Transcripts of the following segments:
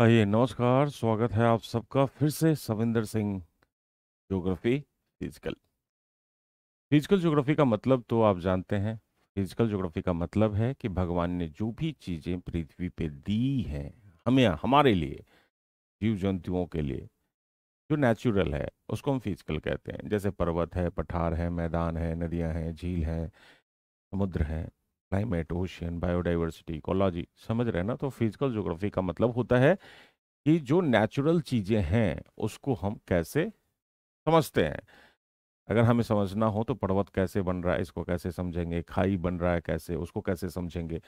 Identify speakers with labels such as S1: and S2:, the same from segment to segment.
S1: आइए नमस्कार स्वागत है आप सबका फिर से Savinder Singh geography
S2: physical physical geography का मतलब तो आप जानते हैं फिजिकल ज्योग्राफी का मतलब है कि भगवान ने जो भी चीज़ें पृथ्वी पे दी हैं हमें हमारे लिए जीव जंतुओं के लिए जो नेचुरल है उसको हम फिजिकल कहते हैं जैसे पर्वत है पठार है मैदान है नदियाँ हैं झील है समुद्र है क्लाइमेट ओशियन बायोडाइवर्सिटी इकोलॉजी समझ रहे ना तो फिजिकल जोग्राफी का मतलब होता है कि जो नेचुरल चीज़ें हैं उसको हम कैसे समझते हैं अगर हमें समझना हो तो पर्वत कैसे बन रहा है इसको कैसे समझेंगे खाई बन रहा है कैसे उसको कैसे समझेंगे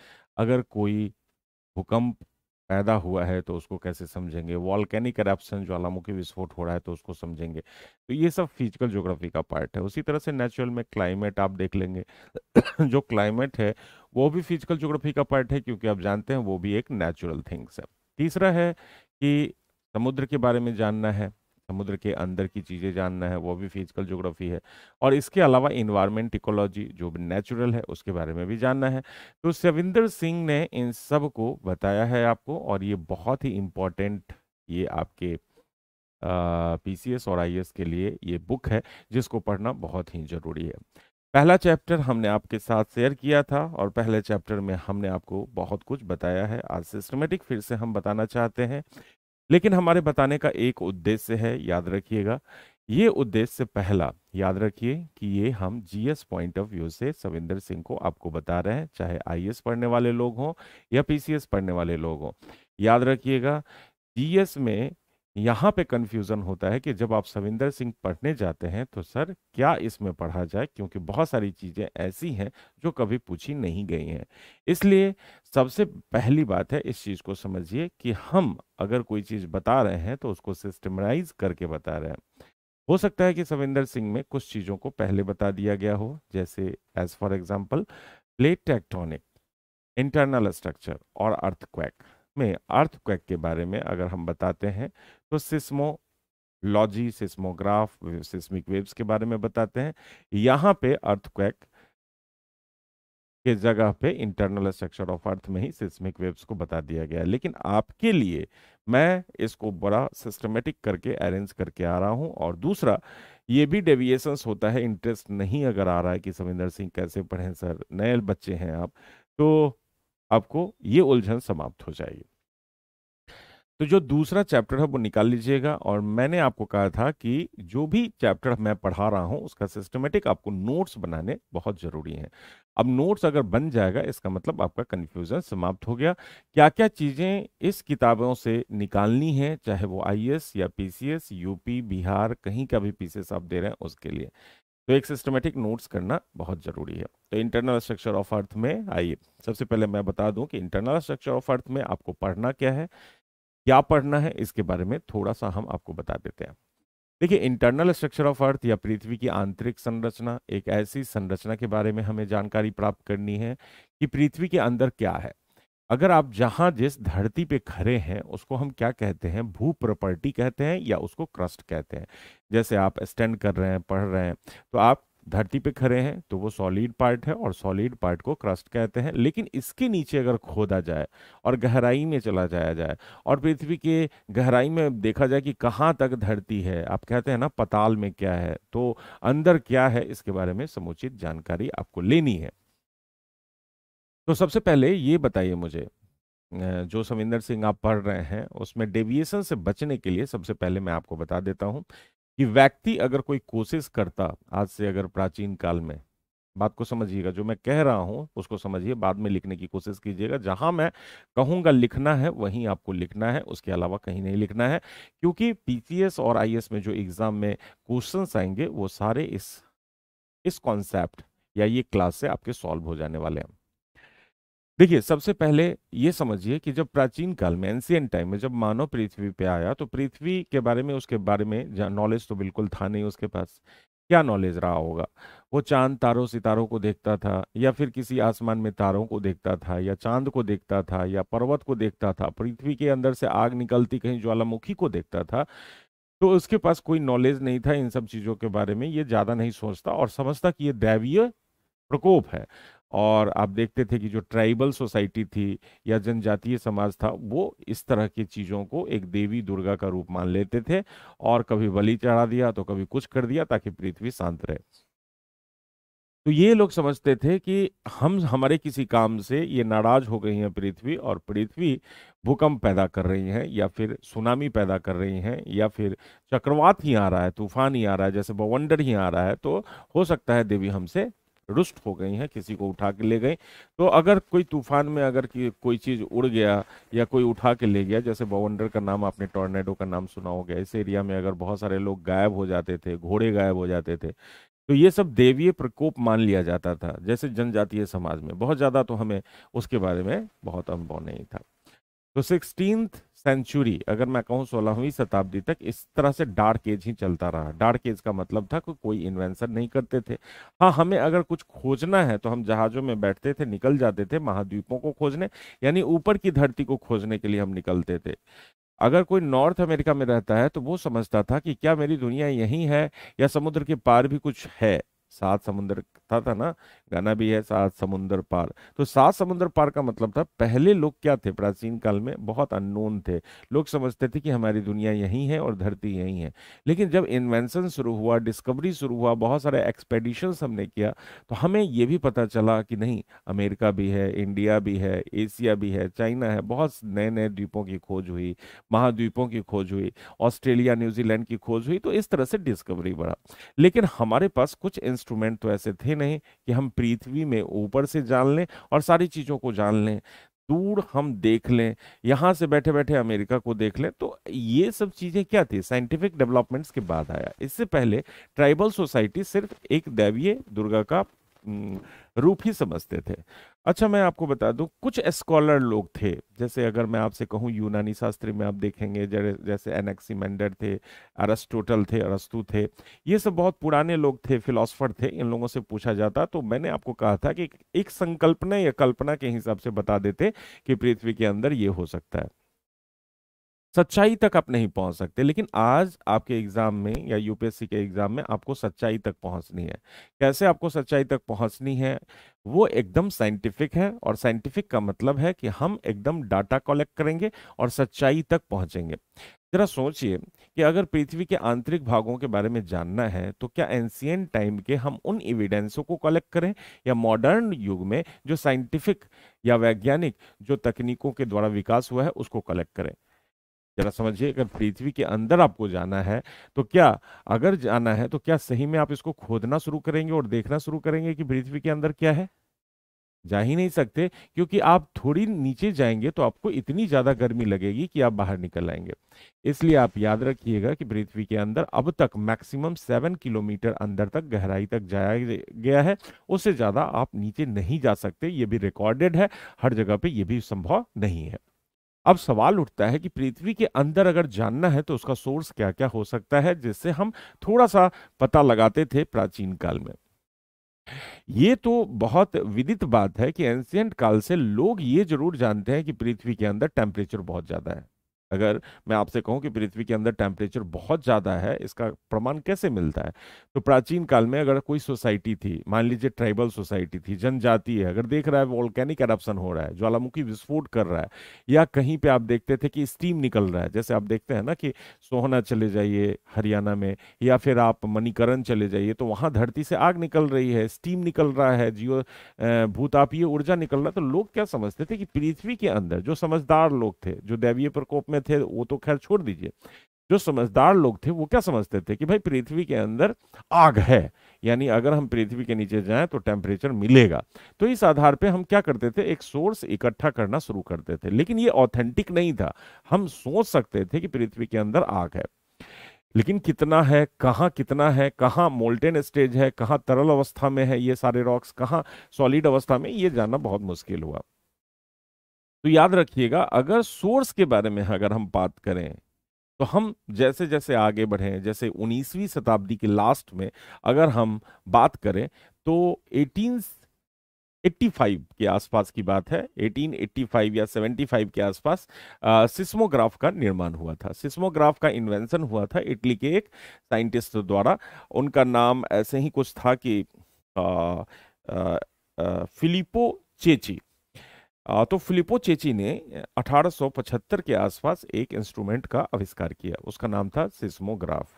S2: अगर कोई भूकंप पैदा हुआ है तो उसको कैसे समझेंगे वॉलकैनिक करप्शन ज्वालामुखी विस्फोट हो रहा है तो उसको समझेंगे तो ये सब फिजिकल ज्योग्राफी का पार्ट है उसी तरह से नेचुरल में क्लाइमेट आप देख लेंगे जो क्लाइमेट है वो भी फिजिकल ज्योग्राफी का पार्ट है क्योंकि आप जानते हैं वो भी एक नेचुरल थिंग्स है तीसरा है कि समुद्र के बारे में जानना है समुद्र के अंदर की चीज़ें जानना है वो भी फिजिकल जोग्राफी है और इसके अलावा इन्वायरमेंट इकोलॉजी जो नेचुरल है उसके बारे में भी जानना है तो सविंदर सिंह ने इन सब को बताया है आपको और ये बहुत ही इम्पोर्टेंट ये आपके एस और एस के लिए ये बुक है जिसको पढ़ना बहुत ही ज़रूरी है पहला चैप्टर हमने आपके साथ शेयर किया था और पहले चैप्टर में हमने आपको बहुत कुछ बताया है आज सिस्टमेटिक फिर से हम बताना चाहते हैं लेकिन हमारे बताने का एक उद्देश्य है याद रखिएगा ये उद्देश्य पहला याद रखिए कि ये हम जीएस पॉइंट ऑफ व्यू से सविंदर सिंह को आपको बता रहे हैं चाहे आईएएस पढ़ने वाले लोग हों या पीसीएस पढ़ने वाले लोग हों याद रखिएगा जीएस में यहाँ पे कंफ्यूजन होता है कि जब आप सविंदर सिंह पढ़ने जाते हैं तो सर क्या इसमें पढ़ा जाए क्योंकि बहुत सारी चीज़ें ऐसी हैं जो कभी पूछी नहीं गई हैं इसलिए सबसे पहली बात है इस चीज़ को समझिए कि हम अगर कोई चीज़ बता रहे हैं तो उसको सिस्टमराइज करके बता रहे हैं हो सकता है कि सविंदर सिंह में कुछ चीज़ों को पहले बता दिया गया हो जैसे as for example plate tectonic internal structure और अर्थक्वैक में अर्थक्वैक के बारे में अगर हम बताते हैं तो seismology seismograph seismic waves के बारे में बताते हैं यहाँ पे अर्थक्वेक के जगह पे इंटरनल स्ट्रक्चर ऑफ अर्थ में ही सिस्मिक वेव्स को बता दिया गया लेकिन आपके लिए मैं इसको बड़ा सिस्टमेटिक करके अरेंज करके आ रहा हूँ और दूसरा ये भी डेविएशंस होता है इंटरेस्ट नहीं अगर आ रहा है कि सविंदर सिंह कैसे पढ़ें सर नए बच्चे हैं आप तो आपको ये उलझन समाप्त हो जाएगी तो जो दूसरा चैप्टर है वो निकाल लीजिएगा और मैंने आपको कहा था कि जो भी चैप्टर मैं पढ़ा रहा हूँ उसका सिस्टमेटिक आपको नोट्स बनाने बहुत ज़रूरी हैं अब नोट्स अगर बन जाएगा इसका मतलब आपका कन्फ्यूज़न समाप्त हो गया क्या क्या चीज़ें इस किताबों से निकालनी हैं चाहे वो आई या पी यूपी बिहार कहीं का भी पीसीएस आप दे रहे हैं उसके लिए तो एक सिस्टमेटिक नोट्स करना बहुत ज़रूरी है तो इंटरनल स्ट्रक्चर ऑफ अर्थ में आइए सबसे पहले मैं बता दूं कि इंटरनल स्ट्रक्चर ऑफ अर्थ में आपको पढ़ना क्या है क्या पढ़ना है इसके बारे में थोड़ा सा हम आपको बता देते हैं देखिए इंटरनल स्ट्रक्चर ऑफ अर्थ या पृथ्वी की आंतरिक संरचना एक ऐसी संरचना के बारे में हमें जानकारी प्राप्त करनी है कि पृथ्वी के अंदर क्या है अगर आप जहां जिस धरती पे खड़े हैं उसको हम क्या कहते हैं भू प्रॉपर्टी कहते हैं या उसको क्रस्ट कहते हैं जैसे आप स्टैंड कर रहे हैं पढ़ रहे हैं तो आप धरती पे खड़े हैं तो वो सॉलिड पार्ट है और सॉलिड पार्ट को क्रस्ट कहते हैं लेकिन इसके नीचे अगर खोदा जाए और गहराई में चला जाया जाए और पृथ्वी के गहराई में देखा जाए कि कहाँ तक धरती है आप कहते हैं ना पताल में क्या है तो अंदर क्या है इसके बारे में समुचित जानकारी आपको लेनी है तो सबसे पहले ये बताइए मुझे जो समिंदर सिंह आप पढ़ रहे हैं उसमें डेविएशन से बचने के लिए सबसे पहले मैं आपको बता देता हूं कि व्यक्ति अगर कोई कोशिश करता आज से अगर प्राचीन काल में बात को समझिएगा जो मैं कह रहा हूँ उसको समझिए बाद में लिखने की कोशिश कीजिएगा जहाँ मैं कहूँगा लिखना है वहीं आपको लिखना है उसके अलावा कहीं नहीं लिखना है क्योंकि पीसीएस और आईएएस में जो एग्ज़ाम में क्वेश्चन आएंगे वो सारे इस इस कॉन्सेप्ट या ये क्लास से आपके सॉल्व हो जाने वाले हैं देखिए सबसे पहले ये समझिए कि जब प्राचीन काल में एंशियन टाइम में जब मानव पृथ्वी पे आया तो पृथ्वी के बारे में उसके बारे में नॉलेज तो बिल्कुल था नहीं उसके पास क्या नॉलेज रहा होगा वो चांद तारों सितारों को देखता था या फिर किसी आसमान में तारों को देखता था या चांद को देखता था या पर्वत को देखता था पृथ्वी के अंदर से आग निकलती कहीं ज्वालामुखी को देखता था तो उसके पास कोई नॉलेज नहीं था इन सब चीज़ों के बारे में ये ज़्यादा नहीं सोचता और समझता कि ये दैवीय प्रकोप है और आप देखते थे कि जो ट्राइबल सोसाइटी थी या जनजातीय समाज था वो इस तरह की चीज़ों को एक देवी दुर्गा का रूप मान लेते थे और कभी बलि चढ़ा दिया तो कभी कुछ कर दिया ताकि पृथ्वी शांत रहे तो ये लोग समझते थे कि हम हमारे किसी काम से ये नाराज हो गई हैं पृथ्वी और पृथ्वी भूकंप पैदा कर रही हैं या फिर सुनामी पैदा कर रही हैं या फिर चक्रवात ही आ रहा है तूफान ही आ रहा है जैसे बवंडर ही आ रहा है तो हो सकता है देवी हमसे रुष्ट हो गई हैं किसी को उठा के ले गई तो अगर कोई तूफान में अगर कि कोई चीज़ उड़ गया या कोई उठा के ले गया जैसे बवंडर का नाम आपने टॉर्नेडो का नाम सुना हो गया इस एरिया में अगर बहुत सारे लोग गायब हो जाते थे घोड़े गायब हो जाते थे तो ये सब देवीय प्रकोप मान लिया जाता था जैसे जनजातीय समाज में बहुत ज़्यादा तो हमें उसके बारे में बहुत अनुभव नहीं था तो सिक्सटीन सेंचुरी अगर मैं कहूँ सोलहवीं शताब्दी तक इस तरह से डार्क एज ही चलता रहा डार्क एज का मतलब था कि कोई इन्वेंशन नहीं करते थे हाँ हमें अगर कुछ खोजना है तो हम जहाज़ों में बैठते थे निकल जाते थे महाद्वीपों को खोजने यानी ऊपर की धरती को खोजने के लिए हम निकलते थे अगर कोई नॉर्थ अमेरिका में रहता है तो वो समझता था कि क्या मेरी दुनिया यहीं है या समुद्र के पार भी कुछ है सात समुद्र था था ना गाना भी है सात समुंदर पार तो सात समुद्र पार का मतलब था पहले लोग क्या थे प्राचीन काल में बहुत अननोन थे लोग समझते थे कि हमारी दुनिया यहीं है और धरती यहीं है लेकिन जब इन्वेंशन शुरू हुआ डिस्कवरी शुरू हुआ बहुत सारे एक्सपेडिशन हमने किया तो हमें ये भी पता चला कि नहीं अमेरिका भी है इंडिया भी है एशिया भी है चाइना है बहुत नए नए द्वीपों की खोज हुई महाद्वीपों की खोज हुई ऑस्ट्रेलिया न्यूजीलैंड की खोज हुई तो इस तरह से डिस्कवरी बढ़ा लेकिन हमारे पास कुछ इंस्ट्रूमेंट तो ऐसे थे नहीं कि हम पृथ्वी में ऊपर से जान लें और सारी चीज़ों को जान लें दूर हम देख लें यहाँ से बैठे बैठे अमेरिका को देख लें तो ये सब चीज़ें क्या थी साइंटिफिक डेवलपमेंट्स के बाद आया इससे पहले ट्राइबल सोसाइटी सिर्फ एक दैवीय दुर्गा का रूप ही समझते थे अच्छा मैं आपको बता दूं कुछ स्कॉलर लोग थे जैसे अगर मैं आपसे कहूं यूनानी शास्त्री में आप देखेंगे जैसे एनेक्सीमेंडर थे अरस्टोटल थे अरस्तु थे ये सब बहुत पुराने लोग थे फिलोसफर थे इन लोगों से पूछा जाता तो मैंने आपको कहा था कि एक संकल्पना या कल्पना के हिसाब से बता देते कि पृथ्वी के अंदर ये हो सकता है सच्चाई तक आप नहीं पहुंच सकते लेकिन आज आपके एग्जाम में या यूपीएससी के एग्जाम में आपको सच्चाई तक पहुंचनी है कैसे आपको सच्चाई तक पहुंचनी है वो एकदम साइंटिफिक है और साइंटिफिक का मतलब है कि हम एकदम डाटा कलेक्ट करेंगे और सच्चाई तक पहुंचेंगे जरा सोचिए कि अगर पृथ्वी के आंतरिक भागों के बारे में जानना है तो क्या एंशियन टाइम के हम उन एविडेंसों को कलेक्ट करें या मॉडर्न युग में जो साइंटिफिक या वैज्ञानिक जो तकनीकों के द्वारा विकास हुआ है उसको कलेक्ट करें जरा समझिए अगर पृथ्वी के अंदर आपको जाना है तो क्या अगर जाना है तो क्या सही में आप इसको खोदना शुरू करेंगे और देखना शुरू करेंगे कि पृथ्वी के अंदर क्या है जा ही नहीं सकते क्योंकि आप थोड़ी नीचे जाएंगे तो आपको इतनी ज्यादा गर्मी लगेगी कि आप बाहर निकल आएंगे इसलिए आप याद रखिएगा कि पृथ्वी के अंदर अब तक मैक्सिमम सेवन किलोमीटर अंदर तक गहराई तक जाया गया है उससे ज्यादा आप नीचे नहीं जा सकते ये भी रिकॉर्डेड है हर जगह पे ये भी संभव नहीं है अब सवाल उठता है कि पृथ्वी के अंदर अगर जानना है तो उसका सोर्स क्या क्या हो सकता है जिससे हम थोड़ा सा पता लगाते थे प्राचीन काल में ये तो बहुत विदित बात है कि एंशियंट काल से लोग ये जरूर जानते हैं कि पृथ्वी के अंदर टेम्परेचर बहुत ज्यादा है अगर मैं आपसे कहूं कि पृथ्वी के अंदर टेम्परेचर बहुत ज़्यादा है इसका प्रमाण कैसे मिलता है तो प्राचीन काल में अगर कोई सोसाइटी थी मान लीजिए ट्राइबल सोसाइटी थी जनजाति है अगर देख रहा है वॉल्केनिक एरप्शन हो रहा है ज्वालामुखी विस्फोट कर रहा है या कहीं पे आप देखते थे कि स्टीम निकल रहा है जैसे आप देखते हैं ना कि सोहना चले जाइए हरियाणा में या फिर आप मणिकरण चले जाइए तो वहाँ धरती से आग निकल रही है स्टीम निकल रहा है जियो भूतापीय ऊर्जा निकल रहा है तो लोग क्या समझते थे कि पृथ्वी के अंदर जो समझदार लोग थे जो दैवीय प्रकोप में में थे वो तो खैर छोड़ दीजिए जो समझदार लोग थे वो क्या समझते थे कि भाई पृथ्वी के अंदर आग है यानी अगर हम पृथ्वी के नीचे जाएं तो टेम्परेचर मिलेगा तो इस आधार पे हम क्या करते थे एक सोर्स इकट्ठा करना शुरू करते थे लेकिन ये ऑथेंटिक नहीं था हम सोच सकते थे कि पृथ्वी के अंदर आग है लेकिन कितना है कहाँ कितना है कहाँ मोल्टेन स्टेज है कहाँ तरल अवस्था में है ये सारे रॉक्स कहाँ सॉलिड अवस्था में ये जानना बहुत मुश्किल हुआ तो याद रखिएगा अगर सोर्स के बारे में अगर हम बात करें तो हम जैसे जैसे आगे बढ़ें जैसे 19वीं शताब्दी के लास्ट में अगर हम बात करें तो 1885 के आसपास की बात है 1885 या 75 के आसपास सिस्मोग्राफ का निर्माण हुआ था सिस्मोग्राफ का इन्वेंशन हुआ था इटली के एक साइंटिस्ट द्वारा उनका नाम ऐसे ही कुछ था कि आ, आ, आ, फिलिपो चेची तो फिलिपो चेची ने 1875 के आसपास एक इंस्ट्रूमेंट का आविष्कार किया उसका नाम था सिस्मोग्राफ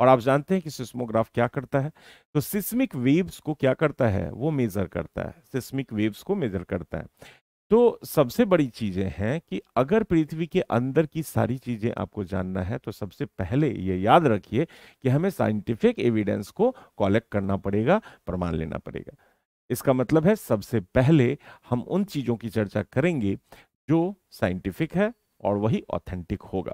S2: और आप जानते हैं कि सिस्मोग्राफ क्या करता है तो सिस्मिक वेव्स को क्या करता है वो मेजर करता है सिस्मिक वेव्स को मेजर करता है तो सबसे बड़ी चीजें हैं कि अगर पृथ्वी के अंदर की सारी चीजें आपको जानना है तो सबसे पहले ये याद रखिए कि हमें साइंटिफिक एविडेंस को कलेक्ट करना पड़ेगा प्रमाण लेना पड़ेगा इसका मतलब है सबसे पहले हम उन चीज़ों की चर्चा करेंगे जो साइंटिफिक है और वही ऑथेंटिक होगा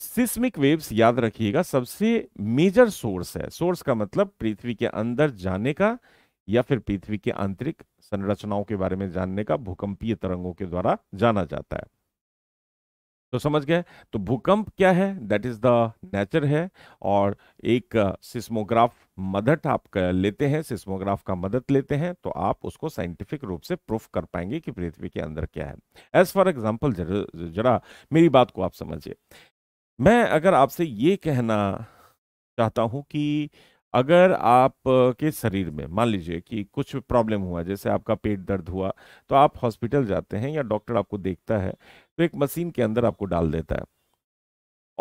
S2: सिस्मिक वेव्स याद रखिएगा सबसे मेजर सोर्स है सोर्स का मतलब पृथ्वी के अंदर जाने का या फिर पृथ्वी के आंतरिक संरचनाओं के बारे में जानने का भूकंपीय तरंगों के द्वारा जाना जाता है तो समझ गए तो भूकंप क्या है दैट इज द नेचर है और एक सिस्मोग्राफ मदद आप लेते हैं सिस्मोग्राफ का मदद लेते हैं तो आप उसको साइंटिफिक रूप से प्रूफ कर पाएंगे कि पृथ्वी के अंदर क्या है एज फॉर एग्जाम्पल जरा मेरी बात को आप समझिए मैं अगर आपसे ये कहना चाहता हूं कि अगर आप के शरीर में मान लीजिए कि कुछ प्रॉब्लम हुआ जैसे आपका पेट दर्द हुआ तो आप हॉस्पिटल जाते हैं या डॉक्टर आपको देखता है तो एक मशीन के अंदर आपको डाल देता है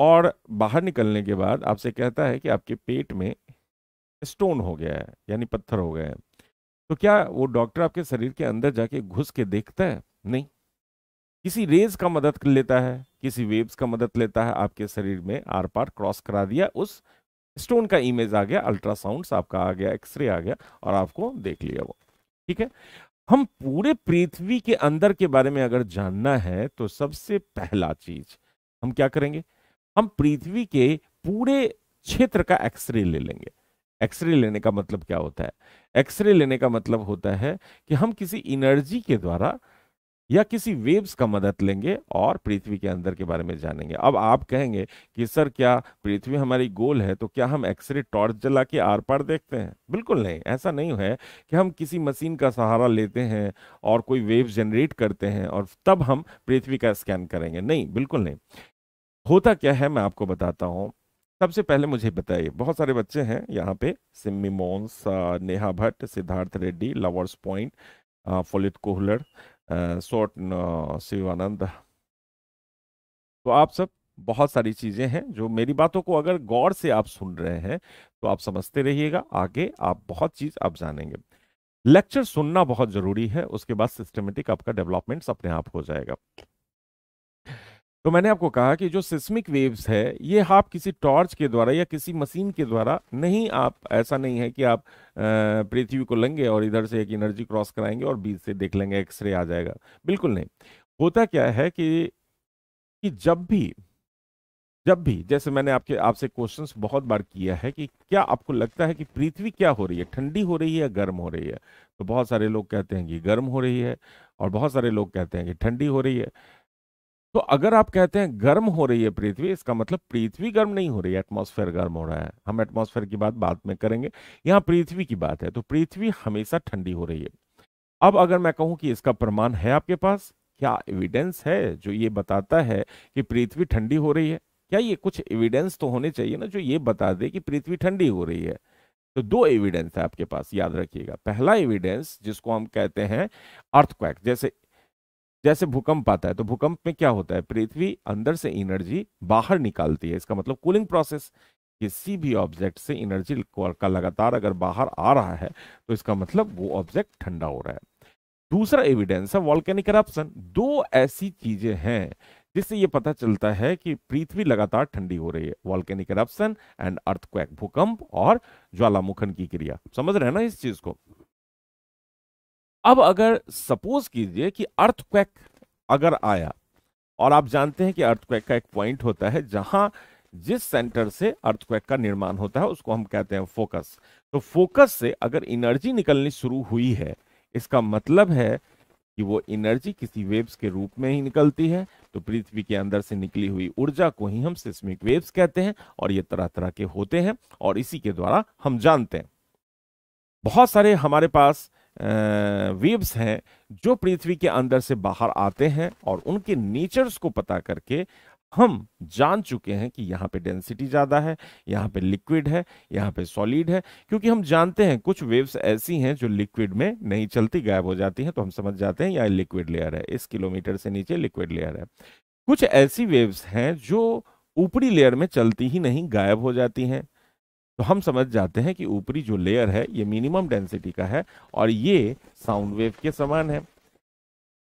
S2: और बाहर निकलने के बाद आपसे कहता है कि आपके पेट में स्टोन हो गया है यानी पत्थर हो गया है तो क्या वो डॉक्टर आपके शरीर के अंदर जाके घुस के देखता है नहीं किसी रेज का मदद लेता है किसी वेव्स का मदद लेता है आपके शरीर में आर पार क्रॉस करा दिया उस स्टोन का इमेज आ गया अल्ट्रासाउंड आपका आ गया एक्सरे आ गया और आपको देख लिया वो ठीक है हम पूरे पृथ्वी के अंदर के बारे में अगर जानना है तो सबसे पहला चीज हम क्या करेंगे हम पृथ्वी के पूरे क्षेत्र का एक्सरे ले लेंगे एक्सरे लेने का मतलब क्या होता है एक्सरे लेने का मतलब होता है कि हम किसी एनर्जी के द्वारा या किसी वेव्स का मदद लेंगे और पृथ्वी के अंदर के बारे में जानेंगे अब आप कहेंगे कि सर क्या पृथ्वी हमारी गोल है तो क्या हम एक्सरे टॉर्च जला के आर पार देखते हैं बिल्कुल नहीं ऐसा नहीं है कि हम किसी मशीन का सहारा लेते हैं और कोई वेव जनरेट करते हैं और तब हम पृथ्वी का स्कैन करेंगे नहीं बिल्कुल नहीं होता क्या है मैं आपको बताता हूँ सबसे पहले मुझे बताइए बहुत सारे बच्चे हैं यहाँ पे सिमी मोन्स नेहा भट्ट सिद्धार्थ रेड्डी लवर्स पॉइंट फुलित कोहलर सोट शिवानंद तो आप सब बहुत सारी चीज़ें हैं जो मेरी बातों को अगर गौर से आप सुन रहे हैं तो आप समझते रहिएगा आगे आप बहुत चीज़ आप जानेंगे लेक्चर सुनना बहुत ज़रूरी है उसके बाद सिस्टमेटिक आपका डेवलपमेंट अपने आप हो जाएगा तो मैंने आपको कहा कि जो सिस्मिक वेव्स है ये आप किसी टॉर्च के द्वारा या किसी मशीन के द्वारा नहीं आप ऐसा नहीं है कि आप पृथ्वी को लेंगे और इधर से एक एनर्जी क्रॉस कराएंगे और बीच से देख लेंगे एक्सरे आ जाएगा बिल्कुल नहीं होता क्या है कि कि जब भी जब भी जैसे मैंने आपके आपसे क्वेश्चंस बहुत बार किया है कि क्या आपको लगता है कि पृथ्वी क्या हो रही है ठंडी हो रही है या गर्म हो रही है तो बहुत सारे लोग कहते हैं कि गर्म हो रही है और बहुत सारे लोग कहते हैं कि ठंडी हो रही है तो अगर आप कहते हैं गर्म हो रही है पृथ्वी इसका मतलब पृथ्वी गर्म नहीं हो रही है एटमोसफेयर गर्म हो रहा है हम एटमोसफेयर की बात बाद में करेंगे यहाँ पृथ्वी की बात है तो पृथ्वी हमेशा ठंडी हो रही है अब अगर मैं कहूँ कि इसका प्रमाण है आपके पास क्या एविडेंस है जो ये बताता है कि पृथ्वी ठंडी हो रही है क्या ये कुछ एविडेंस तो होने चाहिए ना जो ये बता दे कि पृथ्वी ठंडी हो रही है तो दो एविडेंस है आपके पास याद रखिएगा पहला एविडेंस जिसको हम कहते हैं अर्थक्वैक जैसे जैसे भूकंप आता है तो भूकंप में क्या होता है पृथ्वी अंदर से एनर्जी बाहर निकालती है इसका मतलब कूलिंग प्रोसेस किसी भी ऑब्जेक्ट से एनर्जी का लगातार अगर बाहर आ रहा है तो इसका मतलब वो ऑब्जेक्ट ठंडा हो रहा है दूसरा एविडेंस है वॉल्केनिक करप्शन दो ऐसी चीजें हैं जिससे ये पता चलता है कि पृथ्वी लगातार ठंडी हो रही है वॉल्केनिक करप्शन एंड अर्थक्वैक भूकंप और ज्वालामुखन की क्रिया समझ रहे हैं ना इस चीज को अब अगर सपोज कीजिए कि अर्थक्वैक अगर आया और आप जानते हैं कि अर्थक्वेक का एक पॉइंट होता है जहां जिस सेंटर से अर्थक्वेक का निर्माण होता है उसको हम कहते हैं फोकस तो फोकस से अगर एनर्जी निकलनी शुरू हुई है इसका मतलब है कि वो एनर्जी किसी वेव्स के रूप में ही निकलती है तो पृथ्वी के अंदर से निकली हुई ऊर्जा को ही हम सिस्मिक वेव्स कहते हैं और ये तरह तरह के होते हैं और इसी के द्वारा हम जानते हैं बहुत सारे हमारे पास वेव्स हैं जो पृथ्वी के अंदर से बाहर आते हैं और उनके नेचर्स को पता करके हम जान चुके हैं कि यहाँ पे डेंसिटी ज़्यादा है यहाँ पे लिक्विड है यहाँ पे सॉलिड है क्योंकि हम जानते हैं कुछ वेव्स ऐसी हैं जो लिक्विड में नहीं चलती गायब हो जाती हैं तो हम समझ जाते हैं यहाँ लिक्विड लेयर है इस किलोमीटर से नीचे लिक्विड लेयर है कुछ ऐसी वेव्स हैं जो ऊपरी लेयर में चलती ही नहीं गायब हो जाती हैं तो हम समझ जाते हैं कि ऊपरी जो लेयर है ये मिनिमम डेंसिटी का है और ये साउंड वेव के समान है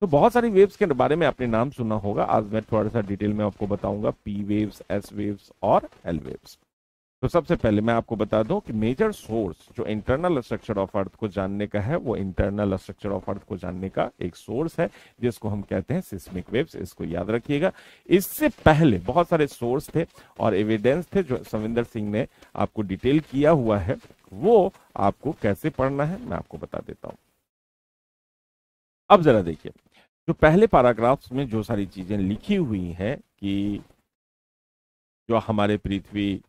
S2: तो बहुत सारी वेव्स के बारे में आपने नाम सुना होगा आज मैं थोड़ा सा डिटेल में आपको बताऊंगा पी वेव्स एस वेव्स और एल वेव्स तो सबसे पहले मैं आपको बता दूं कि मेजर सोर्स जो इंटरनल स्ट्रक्चर ऑफ अर्थ को जानने का है वो इंटरनल स्ट्रक्चर ऑफ अर्थ को जानने का एक सोर्स है जिसको हम कहते हैं सिस्मिक वेव्स इसको याद रखिएगा इससे पहले बहुत सारे सोर्स थे और एविडेंस थे जो सविंदर सिंह ने आपको डिटेल किया हुआ है वो आपको कैसे पढ़ना है मैं आपको बता देता हूं अब जरा देखिए जो पहले पैराग्राफ्स में जो सारी चीजें लिखी हुई हैं कि जो हमारे पृथ्वी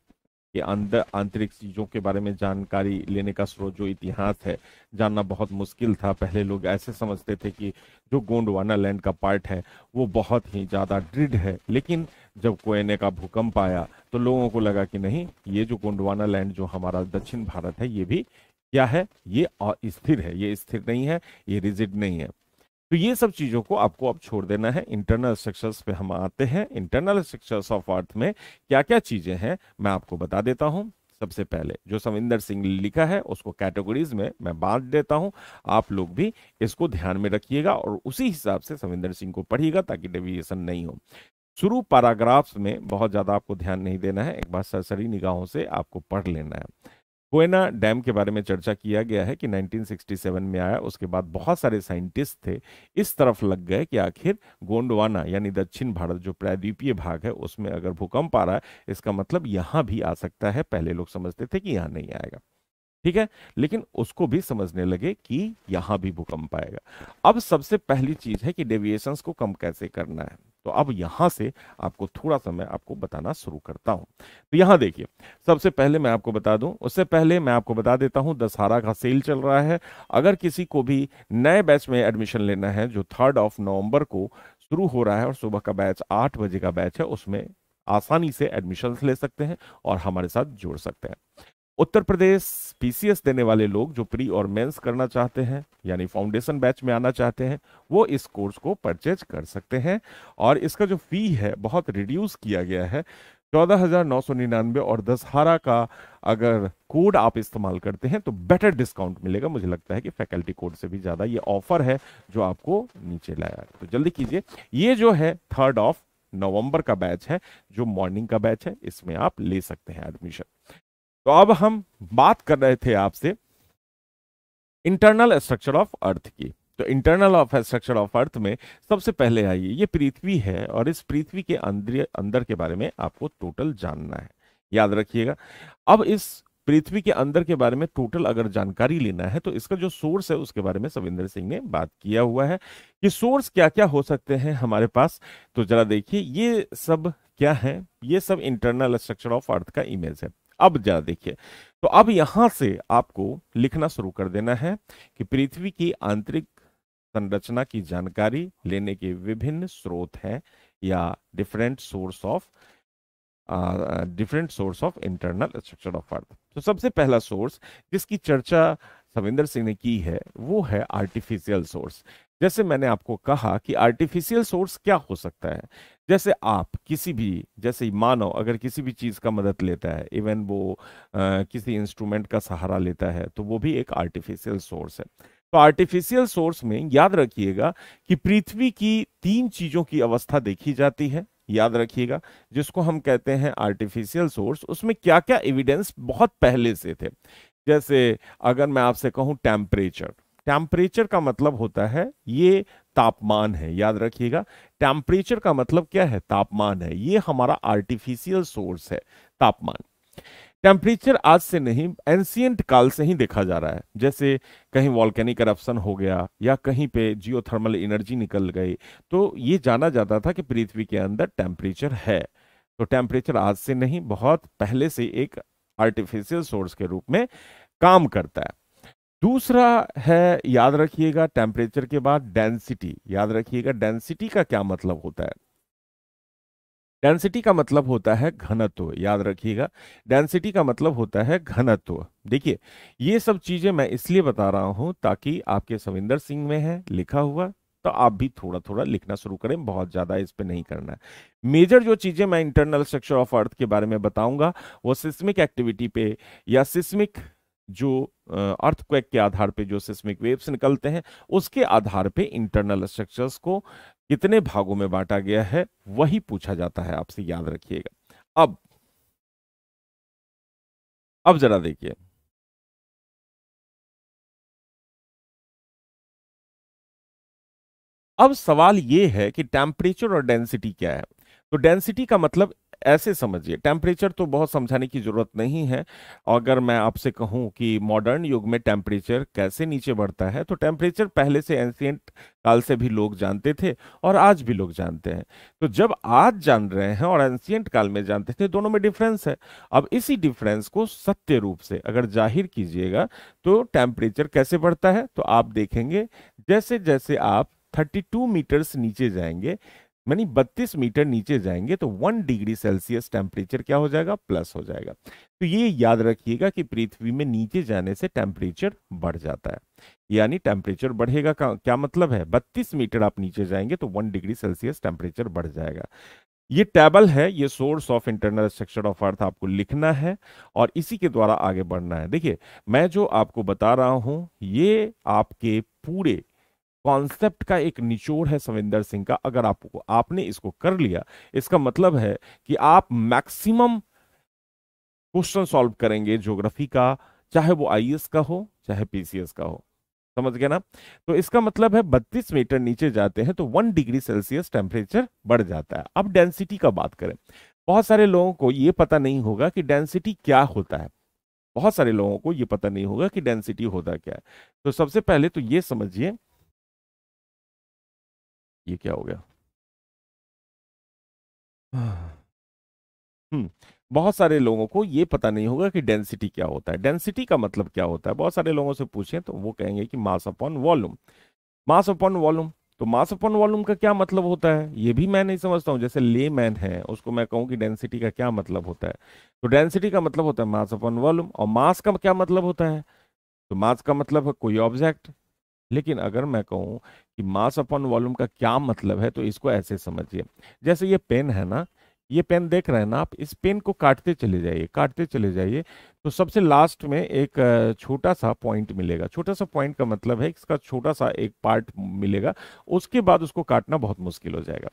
S2: कि अंदर आंतरिक चीज़ों के बारे में जानकारी लेने का स्रोत जो इतिहास है जानना बहुत मुश्किल था पहले लोग ऐसे समझते थे कि जो गोंडवाना लैंड का पार्ट है वो बहुत ही ज़्यादा दृढ़ है लेकिन जब कोयने का भूकंप आया तो लोगों को लगा कि नहीं ये जो गोंडवाना लैंड जो हमारा दक्षिण भारत है ये भी क्या है ये अस्थिर है ये स्थिर नहीं है ये रिजिड नहीं है तो ये सब चीज़ों को आपको अब छोड़ देना है इंटरनल स्ट्रक्चर्स पे हम आते हैं इंटरनल स्ट्रक्चर्स ऑफ अर्थ में क्या क्या चीज़ें हैं मैं आपको बता देता हूँ सबसे पहले जो सविंदर सिंह लिखा है उसको कैटेगरीज में मैं बांट देता हूं आप लोग भी इसको ध्यान में रखिएगा और उसी हिसाब से समविंदर सिंह को पढ़िएगा ताकि डेविएशन नहीं हो शुरू पैराग्राफ्स में बहुत ज़्यादा आपको ध्यान नहीं देना है एक बार सरसरी निगाहों से आपको पढ़ लेना है कोयना डैम के बारे में चर्चा किया गया है कि 1967 में आया उसके बाद बहुत सारे साइंटिस्ट थे इस तरफ लग गए कि आखिर गोंडवाना यानी दक्षिण भारत जो प्रायद्वीपीय भाग है उसमें अगर भूकंप आ रहा है इसका मतलब यहाँ भी आ सकता है पहले लोग समझते थे कि यहाँ नहीं आएगा ठीक है लेकिन उसको भी समझने लगे कि यहाँ भी भूकंप आएगा अब सबसे पहली चीज है कि डेविएशंस को कम कैसे करना है तो अब यहां से आपको थोड़ा सा मैं आपको बताना शुरू करता हूं तो यहां देखिए सबसे पहले मैं आपको बता दूं उससे पहले मैं आपको बता देता हूं दशहरा का सेल चल रहा है अगर किसी को भी नए बैच में एडमिशन लेना है जो थर्ड ऑफ नवंबर को शुरू हो रहा है और सुबह का बैच आठ बजे का बैच है उसमें आसानी से एडमिशन ले सकते हैं और हमारे साथ जुड़ सकते हैं उत्तर प्रदेश पीसीएस देने वाले लोग जो प्री और मेंस करना चाहते हैं यानी फाउंडेशन बैच में आना चाहते हैं वो इस कोर्स को परचेज कर सकते हैं और इसका जो फी है बहुत रिड्यूस किया गया है चौदह हजार नौ सौ निन्यानवे और दशहरा का अगर कोड आप इस्तेमाल करते हैं तो बेटर डिस्काउंट मिलेगा मुझे लगता है कि फैकल्टी कोड से भी ज़्यादा ये ऑफर है जो आपको नीचे लाया तो जल्दी कीजिए ये जो है थर्ड ऑफ नवंबर का बैच है जो मॉर्निंग का बैच है इसमें आप ले सकते हैं एडमिशन तो अब हम बात कर रहे थे आपसे इंटरनल स्ट्रक्चर ऑफ अर्थ की तो internal of structure of earth में सबसे पहले आइए ये पृथ्वी है और इस पृथ्वी के अंदर अंदर के बारे में आपको टोटल जानना है याद रखिएगा अब इस पृथ्वी के अंदर के बारे में टोटल अगर जानकारी लेना है तो इसका जो सोर्स है उसके बारे में सविंदर सिंह ने बात किया हुआ है कि सोर्स क्या क्या हो सकते हैं हमारे पास तो जरा देखिए ये सब क्या है ये सब इंटरनल स्ट्रक्चर ऑफ अर्थ का इमेज है अब जरा देखिए तो अब यहां से आपको लिखना शुरू कर देना है कि पृथ्वी की आंतरिक संरचना की जानकारी लेने के विभिन्न स्रोत हैं या different source of different source of internal structure of earth तो सबसे पहला सोर्स जिसकी चर्चा सविंदर सिंह ने की है वो है आर्टिफिशियल सोर्स जैसे मैंने आपको कहा कि आर्टिफिशियल सोर्स क्या हो सकता है जैसे आप किसी भी जैसे मानव अगर किसी भी चीज़ का मदद लेता है इवन वो आ, किसी इंस्ट्रूमेंट का सहारा लेता है तो वो भी एक आर्टिफिशियल सोर्स है तो आर्टिफिशियल सोर्स में याद रखिएगा कि पृथ्वी की तीन चीज़ों की अवस्था देखी जाती है याद रखिएगा जिसको हम कहते हैं आर्टिफिशियल सोर्स उसमें क्या क्या एविडेंस बहुत पहले से थे जैसे अगर मैं आपसे कहूँ टेम्परेचर टेम्परेचर का मतलब होता है ये तापमान है याद रखिएगा टेम्परेचर का मतलब क्या है तापमान है ये हमारा आर्टिफिशियल सोर्स है तापमान टेम्परेचर आज से नहीं एंसियंट काल से ही देखा जा रहा है जैसे कहीं वॉल्केनिक करप्शन हो गया या कहीं पे जियोथर्मल एनर्जी निकल गई तो ये जाना जाता था कि पृथ्वी के अंदर टेम्परेचर है तो टेम्परेचर आज से नहीं बहुत पहले से एक आर्टिफिशियल सोर्स के रूप में काम करता है दूसरा है याद रखिएगा टेम्परेचर के बाद डेंसिटी याद रखिएगा डेंसिटी का क्या मतलब होता है डेंसिटी का मतलब होता है घनत्व याद रखिएगा डेंसिटी का मतलब होता है घनत्व देखिए ये सब चीजें मैं इसलिए बता रहा हूं ताकि आपके सविंदर सिंह में है लिखा हुआ तो आप भी थोड़ा थोड़ा लिखना शुरू करें बहुत ज्यादा इस पे नहीं करना है मेजर जो चीजें मैं इंटरनल स्ट्रक्चर ऑफ अर्थ के बारे में बताऊंगा वो सिस्मिक एक्टिविटी पे या सिस्मिक जो अर्थक्वेक के आधार पे जो सिस्मिक वेव्स निकलते हैं उसके आधार पे इंटरनल स्ट्रक्चर्स को कितने भागों में बांटा गया है वही पूछा जाता है आपसे याद
S1: रखिएगा अब अब जरा देखिए अब सवाल यह है कि टेम्परेचर और डेंसिटी क्या है तो डेंसिटी का मतलब
S2: ऐसे समझिए टेम्परेचर तो बहुत समझाने की ज़रूरत नहीं है अगर मैं आपसे कहूँ कि मॉडर्न युग में टेम्परेचर कैसे नीचे बढ़ता है तो टेम्परेचर पहले से एंशियंट काल से भी लोग जानते थे और आज भी लोग जानते हैं तो जब आज जान रहे हैं और एंशियंट काल में जानते थे दोनों में डिफरेंस है अब इसी डिफरेंस को सत्य रूप से अगर जाहिर कीजिएगा तो टेम्परेचर कैसे बढ़ता है तो आप देखेंगे जैसे जैसे आप 32 मीटर्स नीचे जाएंगे मानी बत्तीस मीटर नीचे जाएंगे तो वन डिग्री सेल्सियस टेम्परेचर क्या हो जाएगा प्लस हो जाएगा तो ये याद रखिएगा कि पृथ्वी में नीचे जाने से टेम्परेचर बढ़ जाता है यानी टेम्परेचर बढ़ेगा का क्या मतलब है बत्तीस मीटर आप नीचे जाएंगे तो वन डिग्री सेल्सियस टेम्परेचर बढ़ जाएगा ये टेबल है ये source of internal structure of earth आपको लिखना है और इसी के द्वारा आगे बढ़ना है देखिए मैं जो आपको बता रहा हूं ये आपके पूरे कॉन्सेप्ट का एक निचोड़ है सविंदर सिंह का अगर आपको आपने इसको कर लिया इसका मतलब है कि आप मैक्सिमम क्वेश्चन सॉल्व करेंगे ज्योग्राफी का चाहे वो आई का हो चाहे पीसीएस का हो समझ गए ना तो इसका मतलब है 32 मीटर नीचे जाते हैं तो 1 डिग्री सेल्सियस टेम्परेचर बढ़ जाता है अब डेंसिटी का बात करें बहुत सारे लोगों को ये पता नहीं होगा कि डेंसिटी क्या होता है बहुत सारे लोगों को ये पता
S1: नहीं होगा कि डेंसिटी होता क्या है तो सबसे पहले तो ये समझिए ये क्या हो गया हम्म बहुत सारे लोगों को ये पता नहीं होगा कि डेंसिटी क्या होता है डेंसिटी का मतलब
S2: क्या होता है बहुत सारे लोगों से पूछें तो वो कहेंगे कि mass upon volume mass upon volume तो मास अपॉन वॉल्यूम का क्या मतलब होता है ये भी मैं नहीं समझता हूँ जैसे ले मैन है उसको मैं कहूँ कि डेंसिटी का क्या मतलब होता है तो डेंसिटी का मतलब होता है मास अपॉन वॉल्यूम और मास का क्या मतलब होता है तो मास का मतलब है कोई ऑब्जेक्ट लेकिन अगर मैं कहूँ कि मास अपॉन वॉल्यूम का क्या मतलब है तो इसको ऐसे समझिए जैसे ये पेन है ना ये पेन देख रहे हैं ना आप इस पेन को काटते चले जाइए काटते चले जाइए तो सबसे लास्ट में एक छोटा सा पॉइंट मिलेगा छोटा सा पॉइंट का मतलब है इसका छोटा सा एक पार्ट मिलेगा उसके बाद उसको काटना बहुत मुश्किल हो जाएगा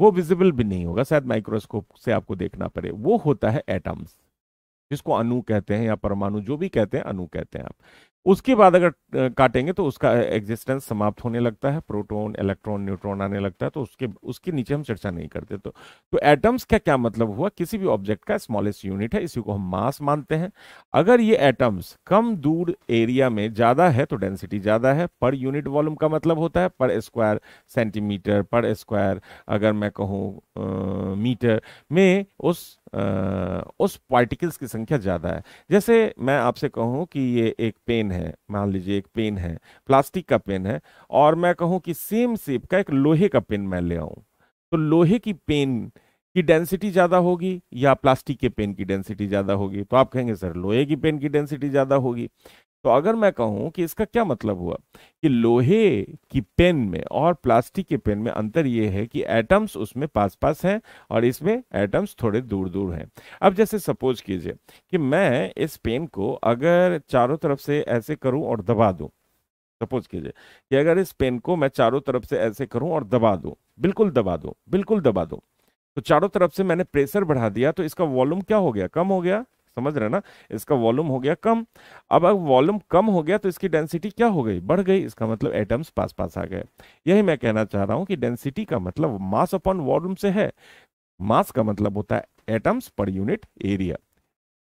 S2: वो विजिबल भी नहीं होगा शायद माइक्रोस्कोप से आपको देखना पड़े वो होता है एटम्स जिसको अणु कहते हैं या परमाणु जो भी कहते हैं अनु कहते हैं आप उसके बाद अगर काटेंगे तो उसका एग्जिस्टेंस समाप्त होने लगता है प्रोटॉन इलेक्ट्रॉन न्यूट्रॉन आने लगता है तो उसके उसके नीचे हम चर्चा नहीं करते तो तो एटम्स का क्या मतलब हुआ किसी भी ऑब्जेक्ट का स्मॉलेस्ट यूनिट है इसी को हम मास मानते हैं अगर ये एटम्स कम दूर एरिया में ज़्यादा है तो डेंसिटी ज़्यादा है पर यूनिट वॉल्यूम का मतलब होता है पर स्क्वायर सेंटीमीटर पर स्क्वायर अगर मैं कहूँ मीटर में उस उस पार्टिकल्स की संख्या ज़्यादा है जैसे मैं आपसे कहूँ कि ये एक पेन है मान लीजिए एक पेन है प्लास्टिक का पेन है और मैं कहूँ कि सेम सेप का एक लोहे का पेन मैं ले आऊँ तो लोहे की पेन की डेंसिटी ज़्यादा होगी या प्लास्टिक के पेन की डेंसिटी ज़्यादा होगी तो आप कहेंगे सर लोहे की पेन की डेंसिटी ज़्यादा होगी तो अगर मैं कहूं कि इसका क्या मतलब हुआ कि लोहे की पेन में और प्लास्टिक के पेन में अंतर यह है कि एटम्स उसमें पास पास हैं और इसमें एटम्स थोड़े दूर दूर हैं अब जैसे सपोज कीजिए कि मैं इस पेन को अगर चारों तरफ से ऐसे करूं और दबा दूं सपोज कीजिए कि अगर इस पेन को मैं चारों तरफ से ऐसे करूँ और दबा दूँ बिल्कुल दबा दूँ बिल्कुल दबा दूँ तो चारों तरफ से मैंने प्रेशर बढ़ा दिया तो इसका वॉल्यूम क्या हो गया कम हो गया समझ रहे ना इसका वॉल्यूम हो गया कम अब अगर वॉल्यूम कम हो गया तो इसकी डेंसिटी क्या हो गई बढ़ गई इसका मतलब एटम्स पास पास आ गए यही मैं कहना चाह रहा हूँ कि डेंसिटी का मतलब मास अपॉन वॉल्यूम से है मास का मतलब होता है एटम्स पर यूनिट एरिया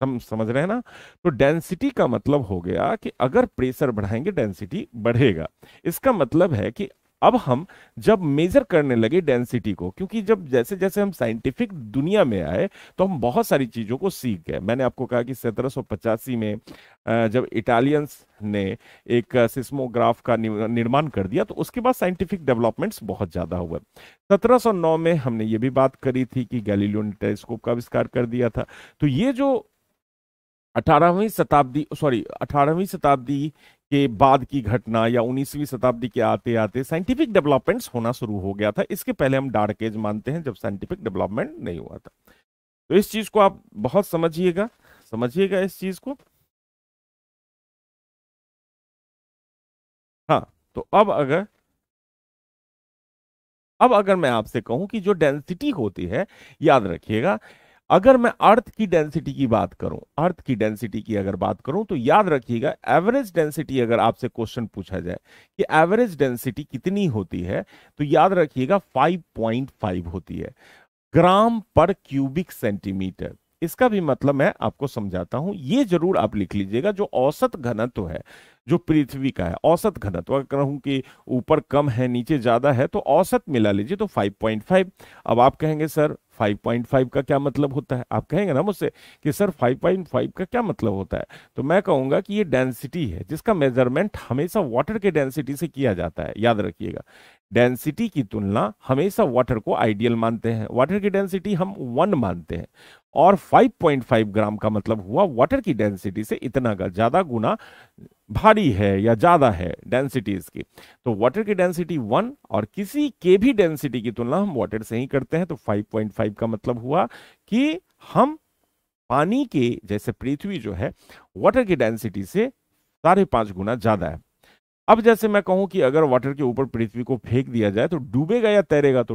S2: हम समझ रहे हैं ना तो डेंसिटी का मतलब हो गया कि अगर प्रेशर बढ़ाएंगे डेंसिटी बढ़ेगा इसका मतलब है कि अब हम जब मेजर करने लगे डेंसिटी को क्योंकि जब जैसे जैसे हम साइंटिफिक दुनिया में आए तो हम बहुत सारी चीजों को सीख गए मैंने आपको कहा कि सत्रह में जब इटालियंस ने एक सिस्मोग्राफ का निर्माण कर दिया तो उसके बाद साइंटिफिक डेवलपमेंट्स बहुत ज्यादा हुए 1709 में हमने ये भी बात करी थी कि गैलीलियन ने टेलीस्कोप का आविष्कार कर दिया था तो ये जो अठारहवीं शताब्दी सॉरी अठारहवीं शताब्दी के बाद की घटना या 19वीं शताब्दी के आते आते साइंटिफिक डेवलपमेंट्स होना शुरू हो गया था इसके पहले हम डार्क एज मानते हैं जब साइंटिफिक डेवलपमेंट नहीं हुआ था
S1: तो इस चीज को आप बहुत समझिएगा समझिएगा इस चीज को हाँ तो अब अगर अब अगर मैं आपसे कहूं कि जो डेंसिटी होती है याद रखिएगा
S2: अगर मैं अर्थ की डेंसिटी की बात करूं अर्थ की डेंसिटी की अगर बात करूं तो याद रखिएगा एवरेज डेंसिटी अगर आपसे क्वेश्चन पूछा जाए कि एवरेज डेंसिटी कितनी होती है तो याद रखिएगा 5.5 होती है ग्राम पर क्यूबिक सेंटीमीटर इसका भी मतलब मैं आपको समझाता हूं ये जरूर आप लिख लीजिएगा जो औसत घनत्व है जो पृथ्वी का है औसत घनत्व अगर कहूं कि ऊपर कम है नीचे ज्यादा है तो औसत मिला लीजिए तो 5.5 अब आप कहेंगे सर 5.5 का क्या मतलब होता है आप कहेंगे ना मुझसे कि सर 5.5 का क्या मतलब होता है तो मैं कहूंगा कि ये डेंसिटी है जिसका मेजरमेंट हमेशा वाटर के डेंसिटी से किया जाता है याद रखिएगा डेंसिटी की तुलना हमेशा वाटर को आइडियल मानते हैं वाटर की डेंसिटी हम वन मानते हैं और 5.5 ग्राम का मतलब हुआ वाटर की डेंसिटी से इतना का ज्यादा गुना भारी है या ज्यादा है डेंसिटी इसकी तो वाटर की डेंसिटी वन और किसी के भी डेंसिटी की तुलना हम वाटर से ही करते हैं तो 5.5 का मतलब हुआ कि हम पानी के जैसे पृथ्वी जो है वाटर की डेंसिटी से साढ़े पांच गुना ज्यादा है अब जैसे मैं कहूं कि अगर वाटर के ऊपर पृथ्वी को फेंक दिया जाए तो डूबेगा या तैरेगा तो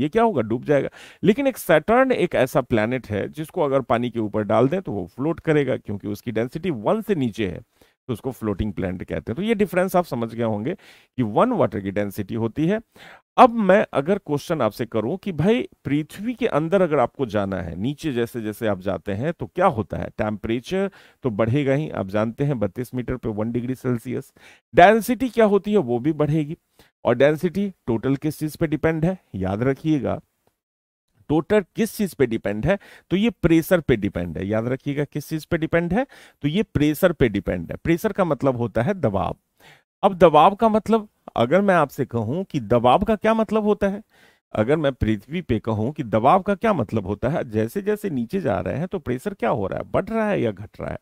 S2: ये क्या होगा डूब जाएगा लेकिन एक सैटर्न एक ऐसा प्लैनेट है जिसको अगर पानी के ऊपर डाल दें तो वो फ्लोट करेगा क्योंकि उसकी डेंसिटी वन से नीचे है तो उसको फ्लोटिंग प्लांट कहते हैं तो ये डिफरेंस आप समझ गए होंगे कि वन वाटर की डेंसिटी होती है अब मैं अगर क्वेश्चन आपसे करूं कि भाई पृथ्वी के अंदर अगर आपको जाना है नीचे जैसे जैसे आप जाते हैं तो क्या होता है टेम्परेचर तो बढ़ेगा ही आप जानते हैं बत्तीस मीटर पर वन डिग्री सेल्सियस डेंसिटी क्या होती है वो भी बढ़ेगी और डेंसिटी टोटल किस चीज पे डिपेंड है याद रखिएगा टोटर किस चीज पे डिपेंड है तो ये प्रेशर पे डिपेंड है याद रखिएगा किस चीज पे डिपेंड है तो ये प्रेशर पे डिपेंड है प्रेशर का मतलब होता है दबाव अब दबाव का मतलब अगर मैं आपसे कहूं कि दबाव का क्या मतलब होता है अगर मैं पृथ्वी पे कहूं कि दबाव का क्या मतलब होता है जैसे जैसे नीचे जा रहे हैं तो प्रेशर क्या हो रहा है बढ़ रहा है या घट रहा है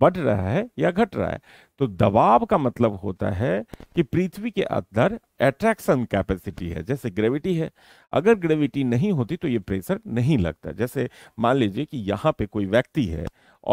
S2: बढ़ रहा है या घट रहा है तो दबाव का मतलब होता है कि पृथ्वी के अंदर एट्रैक्शन कैपेसिटी है जैसे ग्रेविटी है अगर ग्रेविटी नहीं होती तो ये प्रेशर नहीं लगता जैसे मान लीजिए कि यहाँ पे कोई व्यक्ति है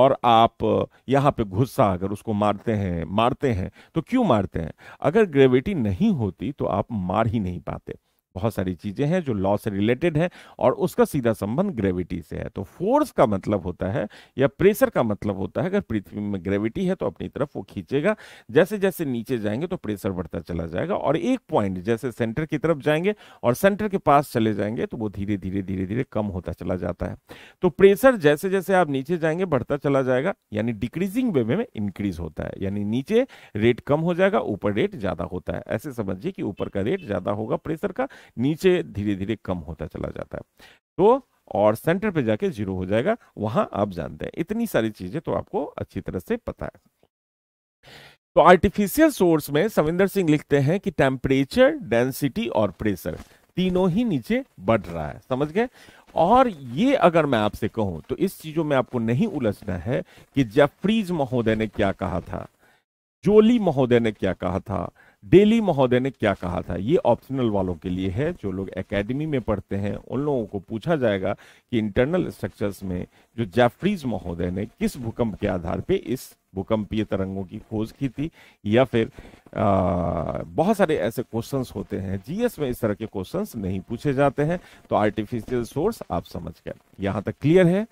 S2: और आप यहाँ पे घुस्सा अगर उसको मारते हैं मारते हैं तो क्यों मारते हैं अगर ग्रेविटी नहीं होती तो आप मार ही नहीं पाते बहुत सारी चीजें हैं जो लॉ से रिलेटेड है और उसका सीधा संबंध ग्रेविटी से है तो फोर्स का मतलब होता है या प्रेशर का मतलब होता है अगर पृथ्वी में ग्रेविटी है तो अपनी तरफ वो खींचेगा जैसे जैसे नीचे जाएंगे तो प्रेशर बढ़ता चला जाएगा और एक पॉइंट जैसे सेंटर की तरफ जाएंगे और सेंटर के पास चले जाएंगे तो वो धीरे धीरे धीरे धीरे कम होता चला जाता है तो प्रेशर जैसे जैसे आप नीचे जाएंगे बढ़ता चला जाएगा यानी डिक्रीजिंग वे में इंक्रीज होता है यानी नीचे रेट कम हो जाएगा ऊपर रेट ज्यादा होता है ऐसे समझिए कि ऊपर का रेट ज्यादा होगा प्रेशर का नीचे धीरे धीरे कम होता चला जाता है तो और सेंटर पे जाके जीरो हो जाएगा वहां आप जानते हैं इतनी सारी चीजें तो आपको अच्छी तरह से पता है तो आर्टिफिशियल सोर्स में सविंदर सिंह लिखते हैं कि टेम्परेचर डेंसिटी और प्रेशर तीनों ही नीचे बढ़ रहा है समझ गए और ये अगर मैं आपसे कहूं तो इस चीजों में आपको नहीं उलझना है कि जेफ्रीज महोदय ने क्या कहा था जोली महोदय ने क्या कहा था डेली महोदय ने क्या कहा था ये ऑप्शनल वालों के लिए है जो लोग एकेडमी में पढ़ते हैं उन लोगों को पूछा जाएगा कि इंटरनल स्ट्रक्चर्स में जो जैफरीज महोदय ने किस भूकंप के आधार पे इस भूकंपीय तरंगों की खोज की थी या फिर आ, बहुत सारे ऐसे क्वेश्चंस होते हैं जीएस में इस तरह के क्वेश्चंस नहीं पूछे जाते हैं तो आर्टिफिशियल सोर्स आप समझ गए यहां तक क्लियर है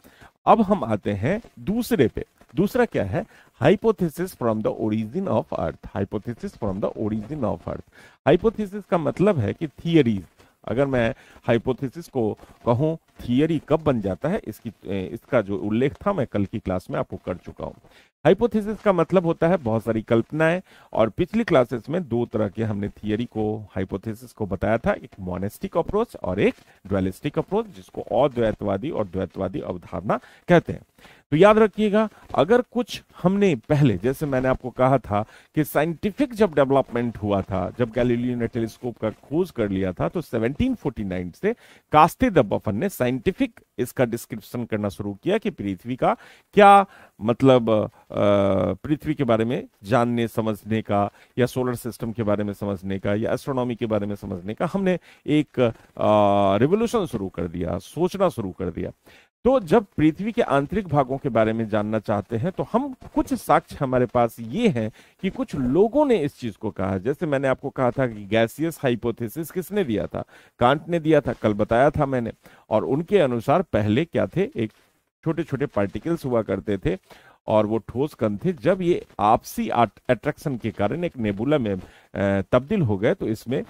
S2: अब हम आते हैं दूसरे पे दूसरा क्या है hypothesis from the origin of earth hypothesis from the origin of earth hypothesis का मतलब है कि थियरीज अगर मैं हाइपोथेसिस को कहूं थियरी कब बन जाता है इसकी इसका जो उल्लेख था मैं कल की क्लास में आपको कर चुका हूं हाइपोथेसिस का मतलब होता है बहुत सारी कल्पनाएं और पिछली क्लासेस में दो तरह के हमने थियरी को हाइपोथेसिस को बताया था एक मोनेस्टिक अप्रोच और एक ड्वेलिस्टिक अप्रोच जिसको अद्वैतवादी और द्वैतवादी अवधारणा कहते हैं तो याद रखिएगा अगर कुछ हमने पहले जैसे मैंने आपको कहा था कि साइंटिफिक जब डेवलपमेंट हुआ था जब गैलीलियो ने टेलीस्कोप का खोज कर लिया था तो 1749 से कास्ते द बफन ने साइंटिफिक इसका डिस्क्रिप्शन करना शुरू किया कि पृथ्वी का क्या मतलब पृथ्वी के बारे में जानने समझने का या सोलर सिस्टम के बारे में समझने का या एस्ट्रोनॉमी के बारे में समझने का हमने एक रिवोल्यूशन शुरू कर दिया सोचना शुरू कर दिया तो जब पृथ्वी के आंतरिक भागों के बारे में जानना चाहते हैं तो हम कुछ साक्ष्य हमारे पास ये हैं कि कुछ लोगों ने इस चीज को कहा जैसे मैंने आपको कहा था कि गैसियस हाइपोथेसिस किसने दिया था कांट ने दिया था कल बताया था मैंने और उनके अनुसार पहले क्या थे एक छोटे छोटे पार्टिकल्स हुआ करते थे और वो ठोस कण थे जब ये आपसी अट्रैक्शन के कारण एक नेबुला में तब्दील हो गए तो इसमें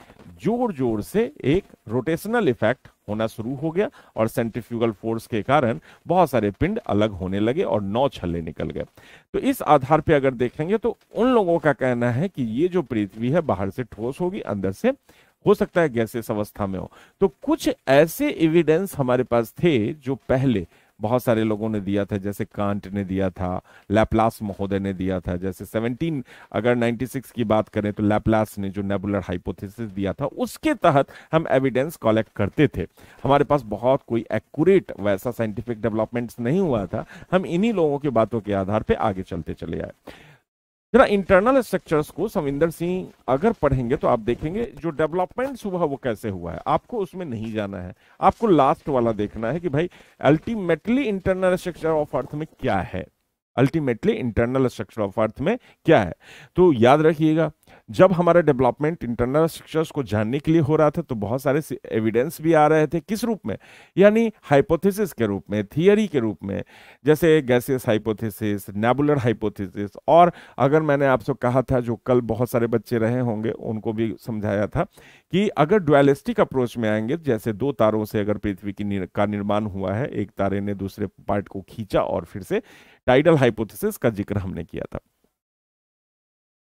S2: जोर जोर से एक रोटेशनल इफेक्ट होना शुरू हो गया और सेंट्रीफ्यूगल फोर्स के कारण बहुत सारे पिंड अलग होने लगे और नौ छल्ले निकल गए तो इस आधार पर अगर देखेंगे तो उन लोगों का कहना है कि ये जो पृथ्वी है बाहर से ठोस होगी अंदर से हो सकता है गैसेस अवस्था में हो तो कुछ ऐसे एविडेंस हमारे पास थे जो पहले बहुत सारे लोगों ने दिया था जैसे कांट ने दिया था लैपलास महोदय ने दिया था जैसे 17 अगर 96 की बात करें तो लैपलास ने जो नेबुलर हाइपोथेसिस दिया था उसके तहत हम एविडेंस कलेक्ट करते थे हमारे पास बहुत कोई एक्यूरेट वैसा साइंटिफिक डेवलपमेंट्स नहीं हुआ था हम इन्हीं लोगों की बातों के आधार पर आगे चलते चले आए जरा इंटरनल स्ट्रक्चर्स को सविंदर सिंह अगर पढ़ेंगे तो आप देखेंगे जो डेवलपमेंट हुआ वो कैसे हुआ है आपको उसमें नहीं जाना है आपको लास्ट वाला देखना है कि भाई ultimately internal structure of earth में क्या है ultimately internal structure of earth में क्या है तो याद रखिएगा जब हमारा डेवलपमेंट इंटरनल स्ट्रक्चर्स को जानने के लिए हो रहा था तो बहुत सारे एविडेंस भी आ रहे थे किस रूप में यानी हाइपोथेसिस के रूप में थियरी के रूप में जैसे गैसियस हाइपोथेसिस नेबुलर हाइपोथेसिस और अगर मैंने आपसे कहा था जो कल बहुत सारे बच्चे रहे होंगे उनको भी समझाया था कि अगर डुअलिस्टिक अप्रोच में आएंगे जैसे दो तारों से अगर पृथ्वी की निर, का निर्माण हुआ है एक तारे ने दूसरे पार्ट को खींचा और फिर से टाइडल हाइपोथेसिस का जिक्र हमने किया था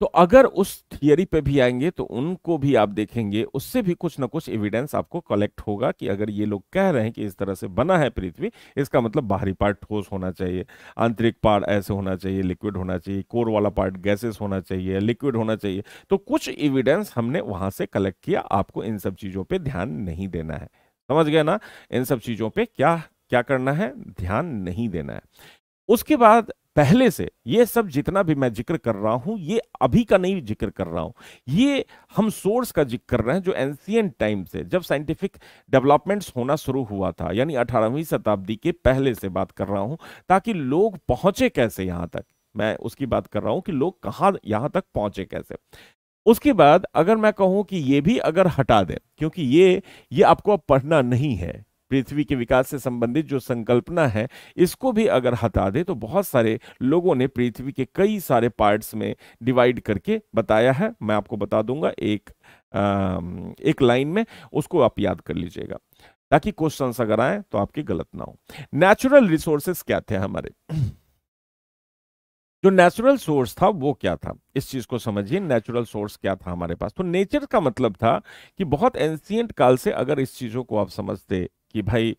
S2: तो अगर उस थियरी पे भी आएंगे तो उनको भी आप देखेंगे उससे भी कुछ ना कुछ एविडेंस आपको कलेक्ट होगा कि अगर ये लोग कह रहे हैं कि इस तरह से बना है पृथ्वी इसका मतलब बाहरी पार्ट ठोस होना चाहिए आंतरिक पार्ट ऐसे होना चाहिए लिक्विड होना चाहिए कोर वाला पार्ट गैसेस होना चाहिए लिक्विड होना चाहिए तो कुछ एविडेंस हमने वहां से कलेक्ट किया आपको इन सब चीज़ों पर ध्यान नहीं देना है समझ गया ना इन सब चीज़ों पर क्या क्या करना है ध्यान नहीं देना है उसके बाद पहले से ये सब जितना भी मैं जिक्र कर रहा हूं ये अभी का नहीं जिक्र कर रहा हूं ये हम सोर्स का जिक्र कर रहे हैं जो एंशियंट टाइम से जब साइंटिफिक डेवलपमेंट्स होना शुरू हुआ था यानी 18वीं शताब्दी के पहले से बात कर रहा हूं ताकि लोग पहुंचे कैसे यहां तक मैं उसकी बात कर रहा हूं कि लोग कहाँ यहां तक पहुंचे कैसे उसके बाद अगर मैं कहूं कि ये भी अगर हटा दें क्योंकि ये ये आपको अब पढ़ना नहीं है पृथ्वी के विकास से संबंधित जो संकल्पना है इसको भी अगर हटा दे तो बहुत सारे लोगों ने पृथ्वी के कई सारे पार्ट्स में डिवाइड करके बताया है मैं आपको बता दूंगा एक आ, एक लाइन में उसको आप याद कर लीजिएगा ताकि क्वेश्चन अगर आए तो आपके गलत ना हो नेचुरल रिसोर्सेस क्या थे हमारे जो नेचुरल सोर्स था वो क्या था इस चीज को समझिए नेचुरल सोर्स क्या था हमारे पास तो नेचर का मतलब था कि बहुत एंसियंट काल से अगर इस चीजों को आप समझते कि भाई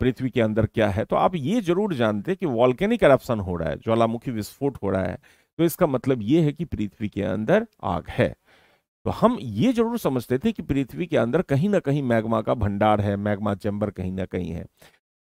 S2: पृथ्वी के अंदर क्या है तो आप ये जरूर जानते कि वॉल्केनिक करप्शन हो रहा है ज्वालामुखी विस्फोट हो रहा है तो इसका मतलब ये है कि पृथ्वी के अंदर आग है तो हम ये जरूर समझते थे कि पृथ्वी के अंदर कहीं ना कहीं मैग्मा का भंडार है मैग्मा चैम्बर कहीं ना कहीं है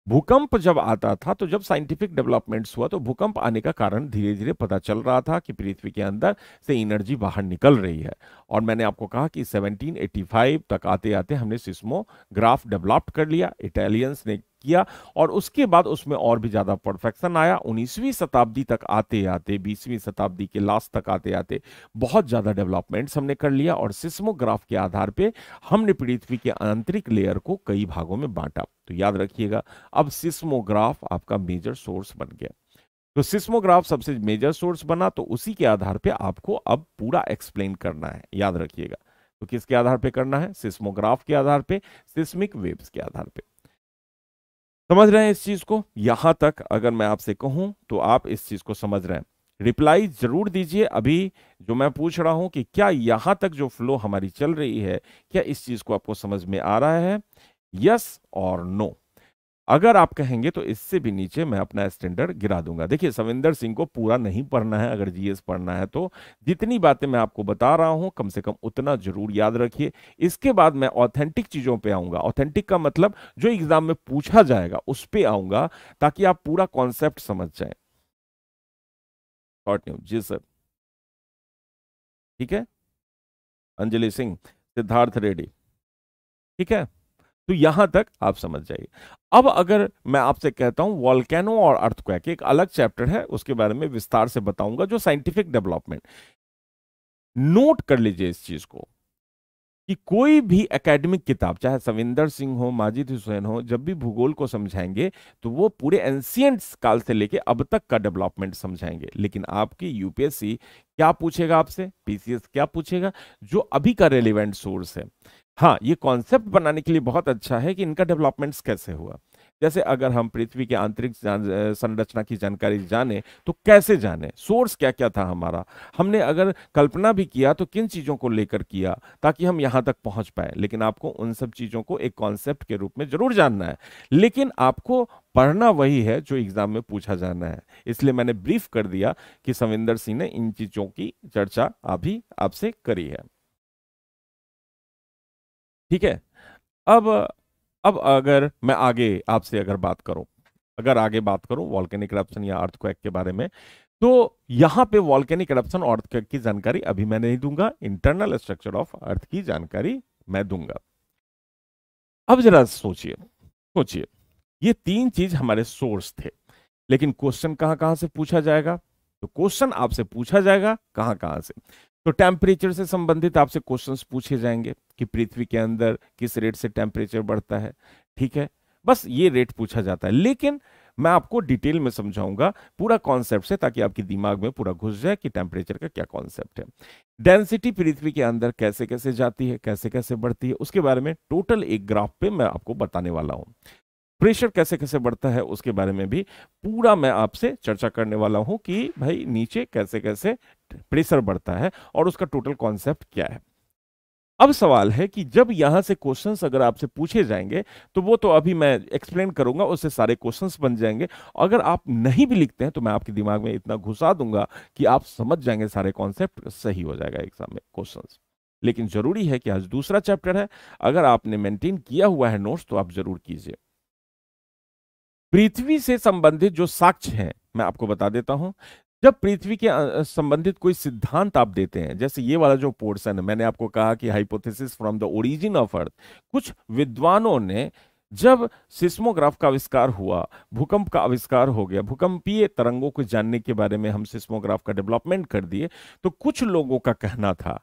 S2: भूकंप जब आता था तो जब साइंटिफिक डेवलपमेंट्स हुआ तो भूकंप आने का कारण धीरे धीरे पता चल रहा था कि पृथ्वी के अंदर से एनर्जी बाहर निकल रही है और मैंने आपको कहा कि 1785 तक आते आते हमने सिस्मोग्राफ डेवलप्ड कर लिया इटालियंस ने किया और उसके बाद उसमें और भी ज़्यादा परफेक्शन आया 19वीं शताब्दी तक आते आते 20वीं शताब्दी के लास्ट तक आते आते बहुत ज़्यादा डेवलपमेंट्स हमने कर लिया और सिस्मोग्राफ के आधार पे हमने पृथ्वी के आंतरिक लेयर को कई भागों में बांटा तो याद रखिएगा अब सिस्मोग्राफ आपका मेजर सोर्स बन गया तो सिस्मोग्राफ सबसे मेजर सोर्स बना तो उसी के आधार पर आपको अब पूरा एक्सप्लेन करना है याद रखिएगा तो किसके आधार पर करना है सिस्मोग्राफ के आधार पर सिस्मिक वेब्स के आधार पर समझ रहे हैं इस चीज को यहां तक अगर मैं आपसे कहूं तो आप इस चीज को समझ रहे हैं रिप्लाई जरूर दीजिए अभी जो मैं पूछ रहा हूं कि क्या यहां तक जो फ्लो हमारी चल रही है क्या इस चीज को आपको समझ में आ रहा है यस और नो अगर आप कहेंगे तो इससे भी नीचे मैं अपना स्टैंडर्ड गिरा दूंगा देखिए सविंदर सिंह को पूरा नहीं पढ़ना है अगर जीएस पढ़ना है तो जितनी बातें मैं आपको बता रहा हूं कम से कम उतना जरूर याद रखिए इसके बाद मैं ऑथेंटिक चीजों पे आऊंगा ऑथेंटिक का मतलब जो एग्जाम में पूछा जाएगा उस
S1: पर आऊंगा ताकि आप पूरा कॉन्सेप्ट समझ जाए न्यूज जी सर ठीक है अंजलि सिंह सिद्धार्थ
S2: रेड्डी ठीक है तो यहां तक आप समझ जाइए अब अगर मैं आपसे कहता हूं वॉलकैनो और अर्थक्वैक एक अलग चैप्टर है उसके बारे में विस्तार से बताऊंगा जो साइंटिफिक डेवलपमेंट नोट कर लीजिए इस चीज को कि कोई भी एकेडमिक किताब चाहे सविंदर सिंह हो माजिद हुसैन हो जब भी भूगोल को समझाएंगे तो वो पूरे एंसियंट काल से लेके अब तक का डेवलपमेंट समझाएंगे लेकिन आपकी यूपीएससी क्या पूछेगा आपसे पीसीएस क्या पूछेगा जो अभी का रेलिवेंट सोर्स है हाँ ये कॉन्सेप्ट बनाने के लिए बहुत अच्छा है कि इनका डेवलपमेंट्स कैसे हुआ जैसे अगर हम पृथ्वी के आंतरिक संरचना की जानकारी जाने तो कैसे जाने सोर्स क्या क्या था हमारा हमने अगर कल्पना भी किया तो किन चीज़ों को लेकर किया ताकि हम यहाँ तक पहुँच पाए लेकिन आपको उन सब चीज़ों को एक कॉन्सेप्ट के रूप में ज़रूर जानना है लेकिन आपको पढ़ना वही है जो एग्ज़ाम में पूछा जाना है इसलिए मैंने ब्रीफ कर दिया कि सविंदर सिंह ने इन चीज़ों की चर्चा अभी आपसे करी है ठीक है अब अब अगर मैं आगे आपसे अगर बात करूं अगर आगे बात करूं वॉल्केनिक करप्शन या अर्थक्वेक के बारे में तो यहां पे वॉल्केनिक करप्शन और की जानकारी अभी मैं नहीं दूंगा इंटरनल स्ट्रक्चर ऑफ अर्थ की जानकारी मैं दूंगा अब जरा सोचिए सोचिए ये तीन चीज हमारे सोर्स थे लेकिन क्वेश्चन कहां कहां से पूछा जाएगा तो क्वेश्चन आपसे पूछा जाएगा कहां कहां से तो टेम्परेचर से संबंधित आपसे क्वेश्चंस पूछे जाएंगे कि पृथ्वी के अंदर किस रेट से टेम्परेचर बढ़ता है ठीक है बस ये रेट पूछा जाता है लेकिन मैं आपको डिटेल में समझाऊंगा पूरा कॉन्सेप्ट से ताकि आपके दिमाग में पूरा घुस जाए कि टेम्परेचर का क्या कॉन्सेप्ट है डेंसिटी पृथ्वी के अंदर कैसे कैसे जाती है कैसे कैसे बढ़ती है उसके बारे में टोटल एक ग्राफ पे मैं आपको बताने वाला हूं प्रेशर कैसे कैसे बढ़ता है उसके बारे में भी पूरा मैं आपसे चर्चा करने वाला हूं कि भाई नीचे कैसे कैसे प्रेशर बढ़ता है और उसका टोटल कॉन्सेप्ट क्या है अब सवाल है कि जब यहां से क्वेश्चंस अगर आपसे पूछे जाएंगे तो वो तो अभी मैं एक्सप्लेन करूंगा उससे सारे क्वेश्चंस बन जाएंगे अगर आप नहीं भी लिखते हैं तो मैं आपके दिमाग में इतना घुसा दूंगा कि आप समझ जाएंगे सारे कॉन्सेप्ट सही हो जाएगा एग्जाम में क्वेश्चंस लेकिन जरूरी है कि आज दूसरा चैप्टर है अगर आपने मेंटेन किया हुआ है नोट्स तो आप जरूर कीजिए पृथ्वी से संबंधित जो साक्ष्य हैं मैं आपको बता देता हूं जब पृथ्वी के संबंधित कोई सिद्धांत आप देते हैं जैसे ये वाला जो पोर्सन मैंने आपको कहा कि hypothesis from the origin of earth कुछ विद्वानों ने जब सिस्मोग्राफ का आविष्कार हुआ भूकंप का आविष्कार हो गया भूकंपीय तरंगों को जानने के बारे में हम सिस्मोग्राफ का डेवलपमेंट कर दिए तो कुछ लोगों का कहना था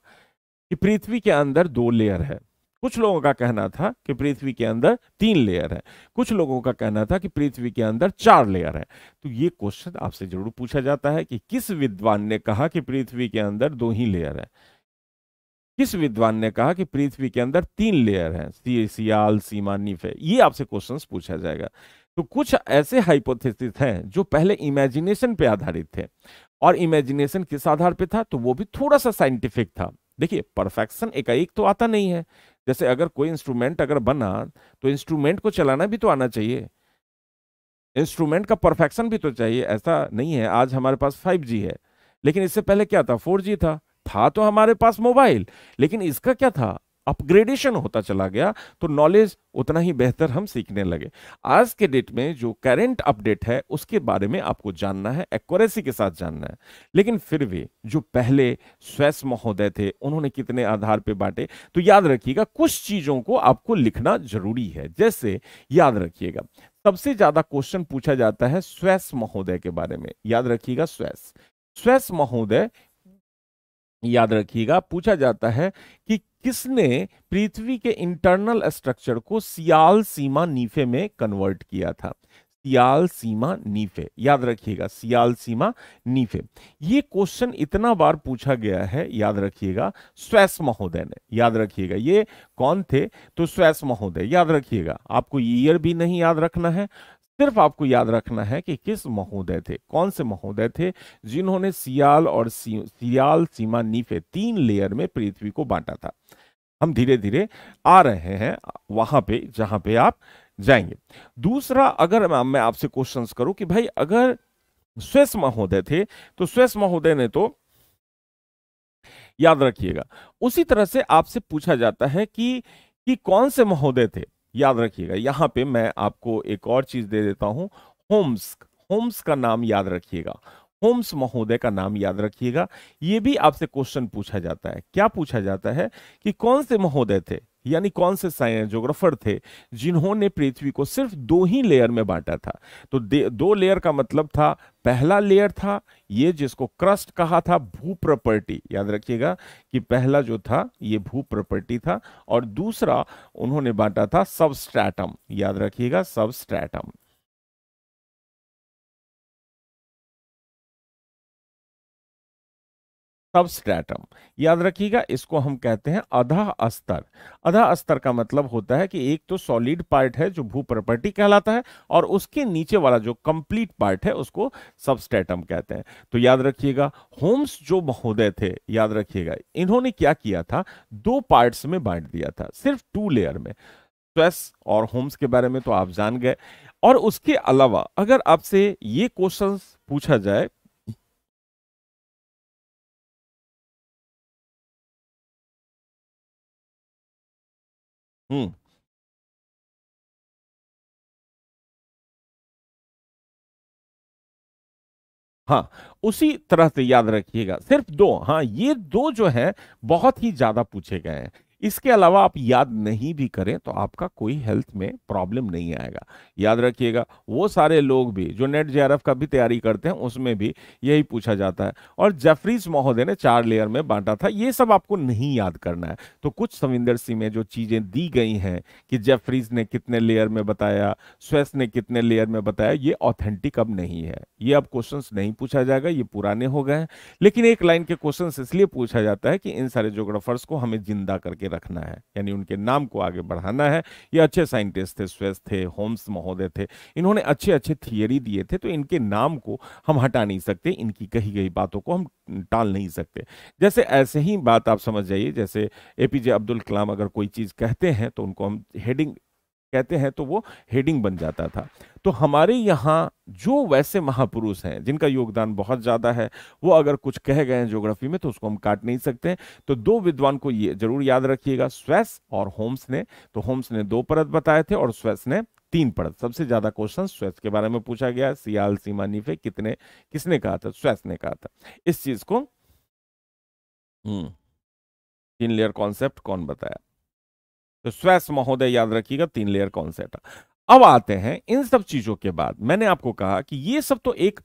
S2: कि पृथ्वी के अंदर दो लेयर है कुछ लोगों का कहना था कि पृथ्वी के अंदर तीन लेयर है कुछ लोगों का कहना था कि पृथ्वी के अंदर चार लेयर है तो ये क्वेश्चन आपसे जरूर पूछा जाता है कि किस विद्वान ने कहा कि पृथ्वी के अंदर दो ही लेयर है किस विद्वान ने कहा कि पृथ्वी के अंदर तीन लेयर है सी सियाल सीमा निफे ये आपसे क्वेश्चन पूछा जाएगा तो कुछ ऐसे हाइपोथेसिस हैं जो पहले इमेजिनेशन पे आधारित थे और इमेजिनेशन किस आधार पे था तो वो भी थोड़ा सा साइंटिफिक था देखिए परफेक्शन एकाएक तो आता नहीं है जैसे अगर कोई इंस्ट्रूमेंट अगर बना तो इंस्ट्रूमेंट को चलाना भी तो आना चाहिए इंस्ट्रूमेंट का परफेक्शन भी तो चाहिए ऐसा नहीं है आज हमारे पास 5G है लेकिन इससे पहले क्या था 4G था था तो हमारे पास मोबाइल लेकिन इसका क्या था अपग्रेडेशन होता चला गया तो नॉलेज उतना ही बेहतर हम सीखने लगे आज के डेट में जो करेंट अपडेट है उसके बारे में आपको जानना है एक्यूरेसी के साथ जानना है लेकिन फिर भी जो पहले स्वैस महोदय थे उन्होंने कितने आधार पे बांटे तो याद रखिएगा कुछ चीजों को आपको लिखना जरूरी है जैसे याद रखिएगा सबसे ज्यादा क्वेश्चन पूछा जाता है स्वैस महोदय के बारे में याद रखिएगा स्वैस स्वैस महोदय याद रखिएगा पूछा जाता है कि किसने पृथ्वी के इंटरनल स्ट्रक्चर को सियाल सीमा नीफे में कन्वर्ट किया था सियाल सीमा नीफे याद रखिएगा सियाल सीमा नीफे ये क्वेश्चन इतना बार पूछा गया है याद रखिएगा स्वैस महोदय ने याद रखिएगा ये कौन थे तो स्वैस महोदय याद रखिएगा आपको ईयर भी नहीं याद रखना है सिर्फ आपको याद रखना है कि किस महोदय थे कौन से महोदय थे जिन्होंने सियाल और सियाल सीमा नीफे तीन लेयर में पृथ्वी को बांटा था हम धीरे धीरे आ रहे हैं वहां पे जहां पे आप जाएंगे दूसरा अगर मैं आपसे क्वेश्चंस करूं कि भाई अगर स्वेस महोदय थे तो स्वेस महोदय ने तो याद रखिएगा उसी तरह से आपसे पूछा जाता है कि कि कौन से महोदय थे याद रखिएगा यहाँ पे मैं आपको एक और चीज दे देता हूँ होम्स होम्स का नाम याद रखिएगा होम्स महोदय का नाम याद रखिएगा ये भी आपसे क्वेश्चन पूछा जाता है क्या पूछा जाता है कि कौन से महोदय थे यानी कौन से जोग्राफर थे जिन्होंने पृथ्वी को सिर्फ दो ही लेयर में बांटा था तो दो लेयर का मतलब था पहला लेयर था ये जिसको क्रस्ट कहा था भू प्रॉपर्टी याद रखिएगा कि पहला जो था ये भू प्रॉपर्टी था और
S1: दूसरा उन्होंने बांटा था सबस्ट्रैटम याद रखिएगा सबस्ट्रैटम सबस्ट्रैटम याद रखिएगा इसको हम कहते हैं अधा अस्तर
S2: अधा अस्तर का मतलब होता है कि एक तो सॉलिड पार्ट है जो भू प्रॉपर्टी कहलाता है और उसके नीचे वाला जो कंप्लीट पार्ट है उसको स्टैटम कहते हैं तो याद रखिएगा होम्स जो महोदय थे याद रखिएगा इन्होंने क्या किया था दो पार्ट्स में बांट दिया था सिर्फ टू लेयर में स्वेस तो और होम्स के बारे में तो आप जान गए और उसके
S1: अलावा अगर आपसे ये क्वेश्चन पूछा जाए Hmm. हाँ, उसी तरह से याद रखिएगा
S2: सिर्फ दो हाँ ये दो जो है बहुत ही ज्यादा पूछे गए हैं इसके अलावा आप याद नहीं भी करें तो आपका कोई हेल्थ में प्रॉब्लम नहीं आएगा याद रखिएगा वो सारे लोग भी जो नेट जे का भी तैयारी करते हैं उसमें भी यही पूछा जाता है और जेफरीज महोदय ने चार लेयर में बांटा था ये सब आपको नहीं याद करना है तो कुछ समिंदर सिंह में जो चीज़ें दी गई हैं कि जेफरीज ने कितने लेयर में बताया स्वेस ने कितने लेयर में बताया ये ऑथेंटिक अब नहीं है ये अब क्वेश्चन नहीं पूछा जाएगा ये पुराने हो गए हैं लेकिन एक लाइन के क्वेश्चन इसलिए पूछा जाता है कि इन सारे जोग्राफर्स को हमें जिंदा करके के रखना है यानी उनके नाम को आगे बढ़ाना है ये अच्छे साइंटिस्ट थे स्वेस्थ थे होम्स महोदय थे इन्होंने अच्छे अच्छे थियरी दिए थे तो इनके नाम को हम हटा नहीं सकते इनकी कही गई बातों को हम टाल नहीं सकते जैसे ऐसे ही बात आप समझ जाइए जैसे ए अब्दुल कलाम अगर कोई चीज़ कहते हैं तो उनको हम हेडिंग कहते हैं तो वो हेडिंग बन जाता था तो हमारे यहाँ जो वैसे महापुरुष हैं जिनका योगदान बहुत ज़्यादा है वो अगर कुछ कह गए हैं ज्योग्राफी में तो उसको हम काट नहीं सकते तो दो विद्वान को ये जरूर याद रखिएगा स्वेस और होम्स ने तो होम्स ने दो परत बताए थे और स्वेस ने तीन परत सबसे ज्यादा क्वेश्चन स्वेस के बारे में पूछा गया सियाल सीमा नीफे कितने किसने कहा था स्वेस ने कहा था इस चीज को हम्म तीन लेयर कॉन्सेप्ट कौन बताया तो स्वैस महोदय याद रखिएगा तीन लेयर कॉन्सेप्ट अब आते हैं इन सब चीजों के बाद मैंने आपको कहा कि ये सब तो एक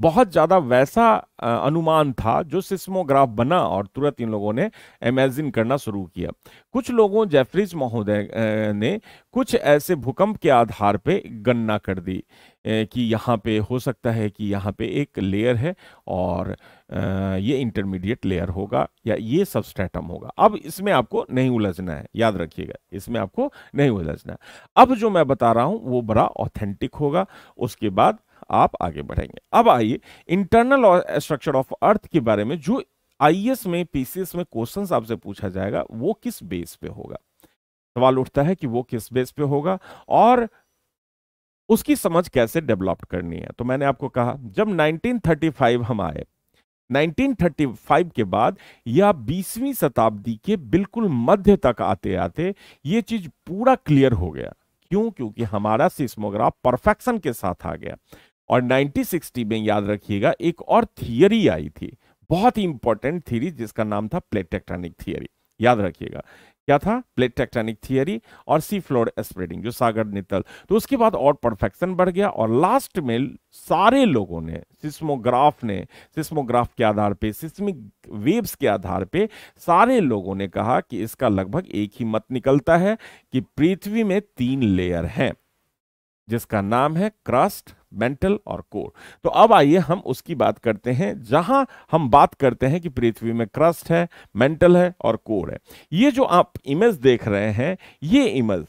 S2: बहुत ज़्यादा वैसा अनुमान था जो सिस्मोग्राफ बना और तुरंत इन लोगों ने इमेजिन करना शुरू किया कुछ लोगों जेफरीज महोदय ने कुछ ऐसे भूकंप के आधार पे गणना कर दी कि यहाँ पे हो सकता है कि यहाँ पे एक लेयर है और ये इंटरमीडिएट लेयर होगा या ये सबस्टेटम होगा अब इसमें आपको नहीं उलझना है याद रखिएगा इसमें आपको नहीं उलझना है अब जो मैं बता रहा हूं वो बड़ा ऑथेंटिक होगा उसके बाद आप आगे बढ़ेंगे अब आइए इंटरनल स्ट्रक्चर ऑफ अर्थ के बारे में जो आईएएस में पीसीएस में क्वेश्चंस आपसे पूछा जाएगा वो किस बेस पे होगा सवाल उठता है कि वो किस बेस पे होगा और उसकी समझ कैसे डेवलप करनी है तो मैंने आपको कहा जब 1935 हम आए 1935 के बाद या 20वीं शताब्दी के बिल्कुल मध्य तक आते आते ये चीज पूरा क्लियर हो गया क्यों क्योंकि हमारा सिस्मोग्राफ परफेक्शन के साथ आ गया और 1960 में याद रखिएगा एक और थियरी आई थी बहुत ही इंपॉर्टेंट थियरी जिसका नाम था प्लेटेक्ट्रॉनिक थियरी याद रखिएगा क्या था प्लेट टेक्टोनिक थियरी और सी फ्लोर स्प्रेडिंग जो सागर नितल तो उसके बाद और परफेक्शन बढ़ गया और लास्ट में सारे लोगों ने सिस्मोग्राफ ने सिस्मोग्राफ के आधार पे सिस्मिक वेव्स के आधार पे सारे लोगों ने कहा कि इसका लगभग एक ही मत निकलता है कि पृथ्वी में तीन लेयर हैं जिसका नाम है क्रस्ट मेंटल और कोर तो अब आइए हम उसकी बात करते हैं जहां हम बात करते हैं कि पृथ्वी में क्रस्ट है मेंटल है और कोर है ये जो आप इमेज देख रहे हैं ये इमेज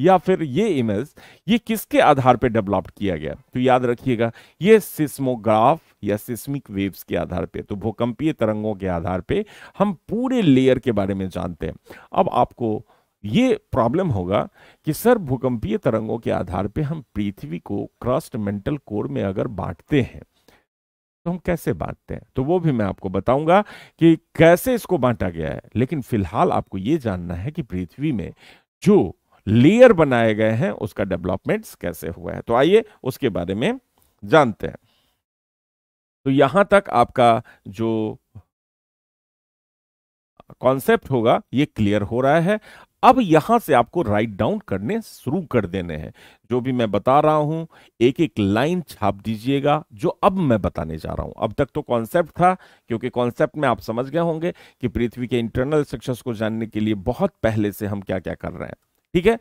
S2: या फिर ये इमेज ये किसके आधार पर डेवलप्ड किया गया तो याद रखिएगा ये सिस्मोग्राफ या सिस्मिक वेव्स के आधार पे तो भूकंपीय तरंगों के आधार पे हम पूरे लेयर के बारे में जानते हैं अब आपको ये प्रॉब्लम होगा कि सर भूकंपीय तरंगों के आधार पे हम पृथ्वी को क्रस्ट मेंटल कोर में अगर बांटते हैं तो हम कैसे बांटते हैं तो वो भी मैं आपको बताऊंगा कि कैसे इसको बांटा गया है लेकिन फिलहाल आपको ये जानना है कि पृथ्वी में जो लेयर बनाए गए हैं उसका डेवलपमेंट कैसे हुआ है तो आइए उसके बारे में जानते हैं तो यहां तक आपका जो कॉन्सेप्ट होगा ये क्लियर हो रहा है अब यहां से आपको राइट डाउन करने शुरू कर देने हैं जो भी मैं बता रहा हूं एक एक लाइन छाप दीजिएगा जो अब मैं बताने जा रहा हूं अब तक तो कॉन्सेप्ट था क्योंकि कॉन्सेप्ट में आप समझ गए होंगे कि पृथ्वी के इंटरनल स्ट्रक्चर्स को जानने के लिए बहुत पहले से हम क्या क्या कर रहे हैं ठीक है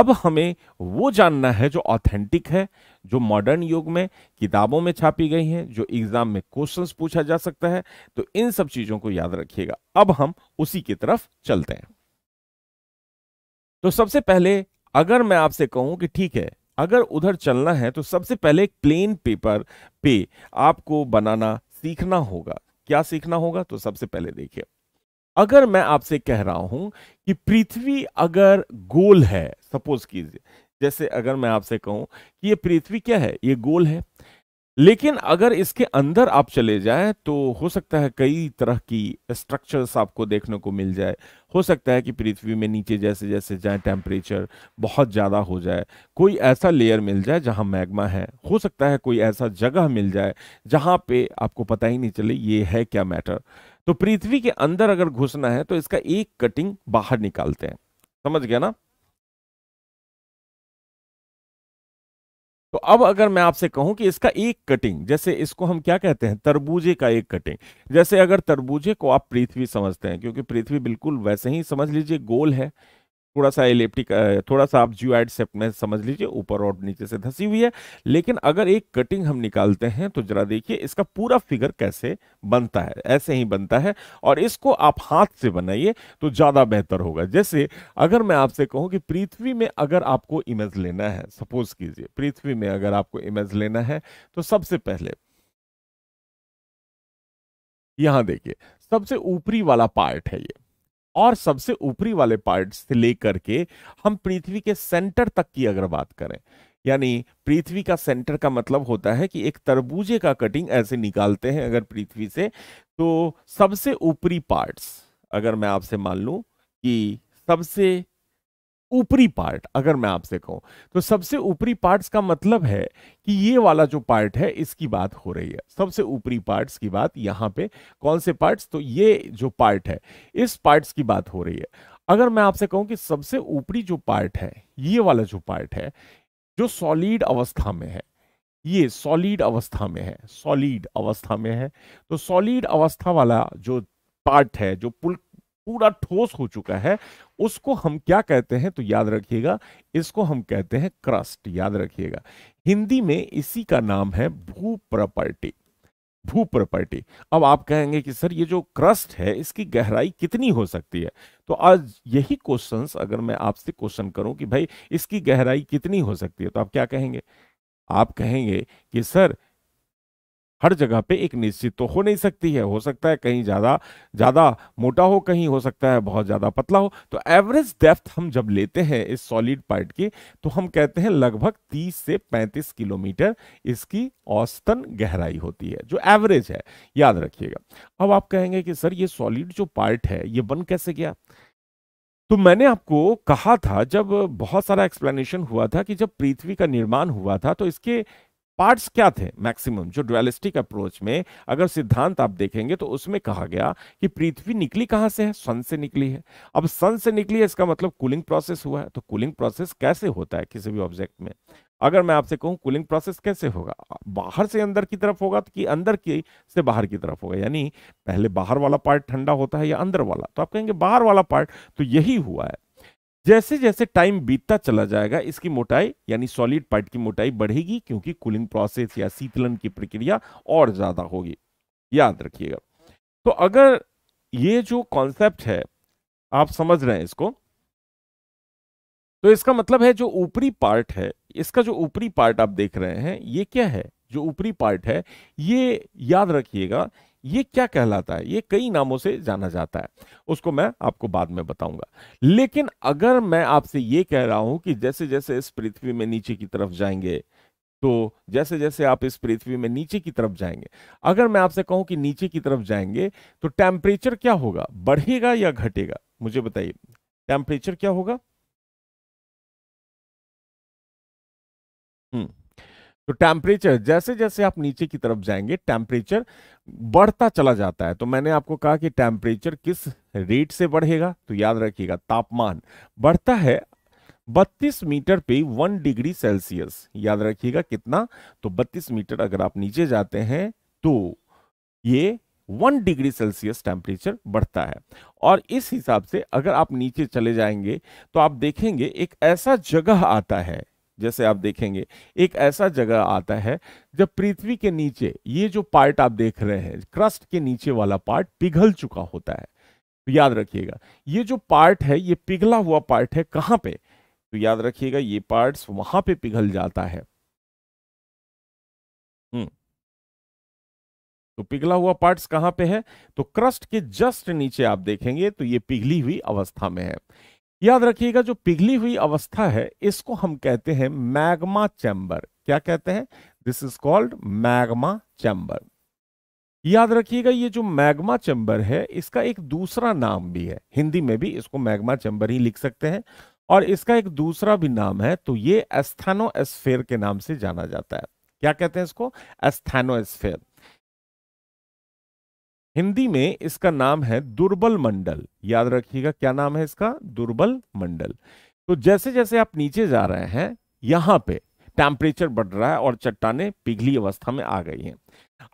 S2: अब हमें वो जानना है जो ऑथेंटिक है जो मॉडर्न युग में किताबों में छापी गई हैं जो एग्जाम में क्वेश्चंस पूछा जा सकता है तो इन सब चीजों को याद रखिएगा अब हम उसी की तरफ चलते हैं तो सबसे पहले अगर मैं आपसे कहूं कि ठीक है अगर उधर चलना है तो सबसे पहले प्लेन पेपर पे आपको बनाना सीखना होगा क्या सीखना होगा तो सबसे पहले देखिए अगर मैं आपसे कह रहा हूं कि पृथ्वी अगर गोल है सपोज कीजिए जैसे अगर मैं आपसे कहूं कि ये पृथ्वी क्या है ये गोल है लेकिन अगर इसके अंदर आप चले जाए तो हो सकता है कई तरह की स्ट्रक्चर्स आपको देखने को मिल जाए हो सकता है कि पृथ्वी में नीचे जैसे जैसे जाए टेम्परेचर बहुत ज़्यादा हो जाए कोई ऐसा लेयर मिल जाए जहां मैग्मा है हो सकता है कोई ऐसा जगह मिल जाए जहां पे आपको पता ही नहीं चले ये है क्या मैटर तो पृथ्वी के अंदर अगर घुसना है तो इसका एक कटिंग बाहर निकालते हैं समझ गया ना तो अब अगर मैं आपसे कहूं कि इसका एक कटिंग जैसे इसको हम क्या कहते हैं तरबूजे का एक कटिंग जैसे अगर तरबूजे को आप पृथ्वी समझते हैं क्योंकि पृथ्वी बिल्कुल वैसे ही समझ लीजिए गोल है थोड़ा सा इलेप्टिक थोड़ा सा आप जियो शेप में समझ लीजिए ऊपर और नीचे से धसी हुई है लेकिन अगर एक कटिंग हम निकालते हैं तो जरा देखिए इसका पूरा फिगर कैसे बनता है ऐसे ही बनता है और इसको आप हाथ से बनाइए तो ज़्यादा बेहतर होगा जैसे अगर मैं आपसे कहूँ कि पृथ्वी में अगर आपको इमेज लेना है सपोज कीजिए पृथ्वी में अगर आपको इमेज लेना है तो सबसे पहले यहां देखिए सबसे ऊपरी वाला पार्ट है ये और सबसे ऊपरी वाले पार्ट से लेकर के हम पृथ्वी के सेंटर तक की अगर बात करें यानी पृथ्वी का सेंटर का मतलब होता है कि एक तरबूजे का कटिंग ऐसे निकालते हैं अगर पृथ्वी से तो सबसे ऊपरी पार्ट्स अगर मैं आपसे मान लूं कि सबसे ऊपरी पार्ट अगर मैं आपसे कहूं तो सबसे ऊपरी पार्ट्स का मतलब है कि ये वाला जो पार्ट है इसकी बात हो रही है सबसे ऊपरी पार्ट्स की बात यहां पे कौन से पार्ट्स तो ये जो पार्ट है इस पार्ट्स की बात हो रही है अगर मैं आपसे कहूं कि सबसे ऊपरी जो पार्ट है ये वाला जो पार्ट है जो सॉलिड अवस्था में है ये सॉलिड अवस्था में है सॉलिड अवस्था में है तो सॉलिड अवस्था वाला जो पार्ट है जो पूरा ठोस हो चुका है उसको हम क्या कहते हैं तो याद रखिएगा इसको हम कहते हैं क्रस्ट याद रखिएगा हिंदी में इसी का नाम है भू प्रॉपर्टी भू प्रॉपर्टी अब आप कहेंगे कि सर ये जो क्रस्ट है इसकी गहराई कितनी हो सकती है तो आज यही क्वेश्चंस अगर मैं आपसे क्वेश्चन करूं कि भाई इसकी गहराई कितनी हो सकती है तो आप क्या कहेंगे आप कहेंगे कि सर हर जगह पे एक निश्चित तो हो नहीं सकती है हो सकता है कहीं ज़्यादा ज़्यादा मोटा हो कहीं हो सकता है बहुत ज़्यादा पतला हो तो एवरेज डेप्थ हम जब लेते हैं इस सॉलिड पार्ट की तो हम कहते हैं लगभग तीस से पैंतीस किलोमीटर इसकी औसतन गहराई होती है जो एवरेज है याद रखिएगा अब आप कहेंगे कि सर ये सॉलिड जो पार्ट है ये बन कैसे गया तो मैंने आपको कहा था जब बहुत सारा एक्सप्लेनेशन हुआ था कि जब पृथ्वी का निर्माण हुआ था तो इसके पार्ट्स क्या थे मैक्सिमम जो डुअलिस्टिक अप्रोच में अगर सिद्धांत आप देखेंगे तो उसमें कहा गया कि पृथ्वी निकली कहाँ से है सन से निकली है अब सन से निकली है इसका मतलब कूलिंग प्रोसेस हुआ है तो कूलिंग प्रोसेस कैसे होता है किसी भी ऑब्जेक्ट में अगर मैं आपसे कहूँ कूलिंग प्रोसेस कैसे होगा बाहर से अंदर की तरफ होगा तो कि अंदर की से बाहर की तरफ होगा यानी पहले बाहर वाला पार्ट ठंडा होता है या अंदर वाला तो आप कहेंगे बाहर वाला पार्ट तो यही हुआ है जैसे जैसे टाइम बीतता चला जाएगा इसकी मोटाई यानी सॉलिड पार्ट की मोटाई बढ़ेगी क्योंकि कूलिंग प्रोसेस या शीतलन की प्रक्रिया और ज्यादा होगी याद रखिएगा तो अगर ये जो कॉन्सेप्ट है आप समझ रहे हैं इसको तो इसका मतलब है जो ऊपरी पार्ट है इसका जो ऊपरी पार्ट आप देख रहे हैं ये क्या है जो ऊपरी पार्ट है ये याद रखिएगा ये क्या कहलाता है ये कई नामों से जाना जाता है उसको मैं आपको बाद में बताऊंगा लेकिन अगर मैं आपसे ये कह रहा हूं कि जैसे जैसे इस पृथ्वी में नीचे की तरफ जाएंगे तो जैसे जैसे आप इस पृथ्वी में नीचे की तरफ जाएंगे अगर मैं आपसे कहूं कि नीचे की तरफ जाएंगे तो टेम्परेचर क्या होगा बढ़ेगा या घटेगा मुझे बताइए टेम्परेचर क्या होगा हम्म तो टेम्परेचर जैसे जैसे आप नीचे की तरफ जाएंगे टेम्परेचर बढ़ता चला जाता है तो मैंने आपको कहा कि टेम्परेचर किस रेट से बढ़ेगा तो याद रखिएगा तापमान बढ़ता है 32 मीटर पे 1 डिग्री सेल्सियस याद रखिएगा कितना तो 32 मीटर अगर आप नीचे जाते हैं तो ये वन डिग्री सेल्सियस टेम्परेचर बढ़ता है और इस हिसाब से अगर आप नीचे चले जाएंगे तो आप देखेंगे एक ऐसा जगह आता है जैसे आप देखेंगे एक ऐसा जगह आता है जब पृथ्वी के नीचे ये जो पार्ट आप देख रहे हैं क्रस्ट के नीचे वाला पार्ट पिघल चुका होता है तो याद रखिएगा ये जो पार्ट है ये पिघला हुआ पार्ट है कहां पे तो याद रखिएगा ये पार्ट्स वहां पे पिघल जाता है हम्म तो पिघला हुआ पार्ट्स कहां पे है तो क्रस्ट के जस्ट नीचे आप देखेंगे तो ये पिघली हुई अवस्था में है याद रखिएगा जो पिघली हुई अवस्था है इसको हम कहते हैं मैग्मा चैम्बर क्या कहते हैं this is called magma chamber याद रखिएगा ये जो मैग्मा चैम्बर है इसका एक दूसरा नाम भी है हिंदी में भी इसको मैग्मा चैम्बर ही लिख सकते हैं और इसका एक दूसरा भी नाम है तो ये एस्फेयर के नाम से जाना जाता है क्या कहते हैं इसको एस्फेयर हिंदी में इसका नाम है दुर्बल मंडल याद रखिएगा क्या नाम है इसका दुर्बल मंडल तो जैसे जैसे आप नीचे जा रहे हैं यहां पे टेम्परेचर बढ़ रहा है और चट्टाने पिघली अवस्था में आ गई हैं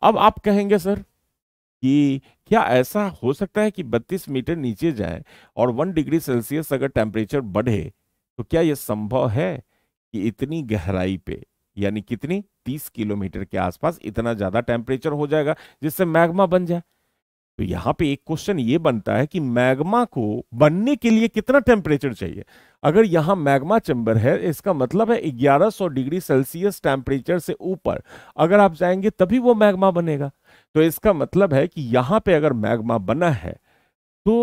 S2: अब आप कहेंगे सर कि क्या ऐसा हो सकता है कि 32 मीटर नीचे जाए और 1 डिग्री सेल्सियस अगर टेम्परेचर बढ़े तो क्या यह संभव है कि इतनी गहराई पे यानी कितनी 30 किलोमीटर के आसपास इतना ज्यादा टेम्परेचर हो जाएगा जिससे मैग्मा बन जाए तो यहां पे एक क्वेश्चन ये बनता है कि मैग्मा को बनने के लिए कितना टेम्परेचर चाहिए अगर यहां मैग्मा चैम्बर है इसका मतलब है 1100 डिग्री सेल्सियस टेम्परेचर से ऊपर अगर आप जाएंगे तभी वो मैग्मा बनेगा तो इसका मतलब है कि यहां पे अगर मैग्मा बना है तो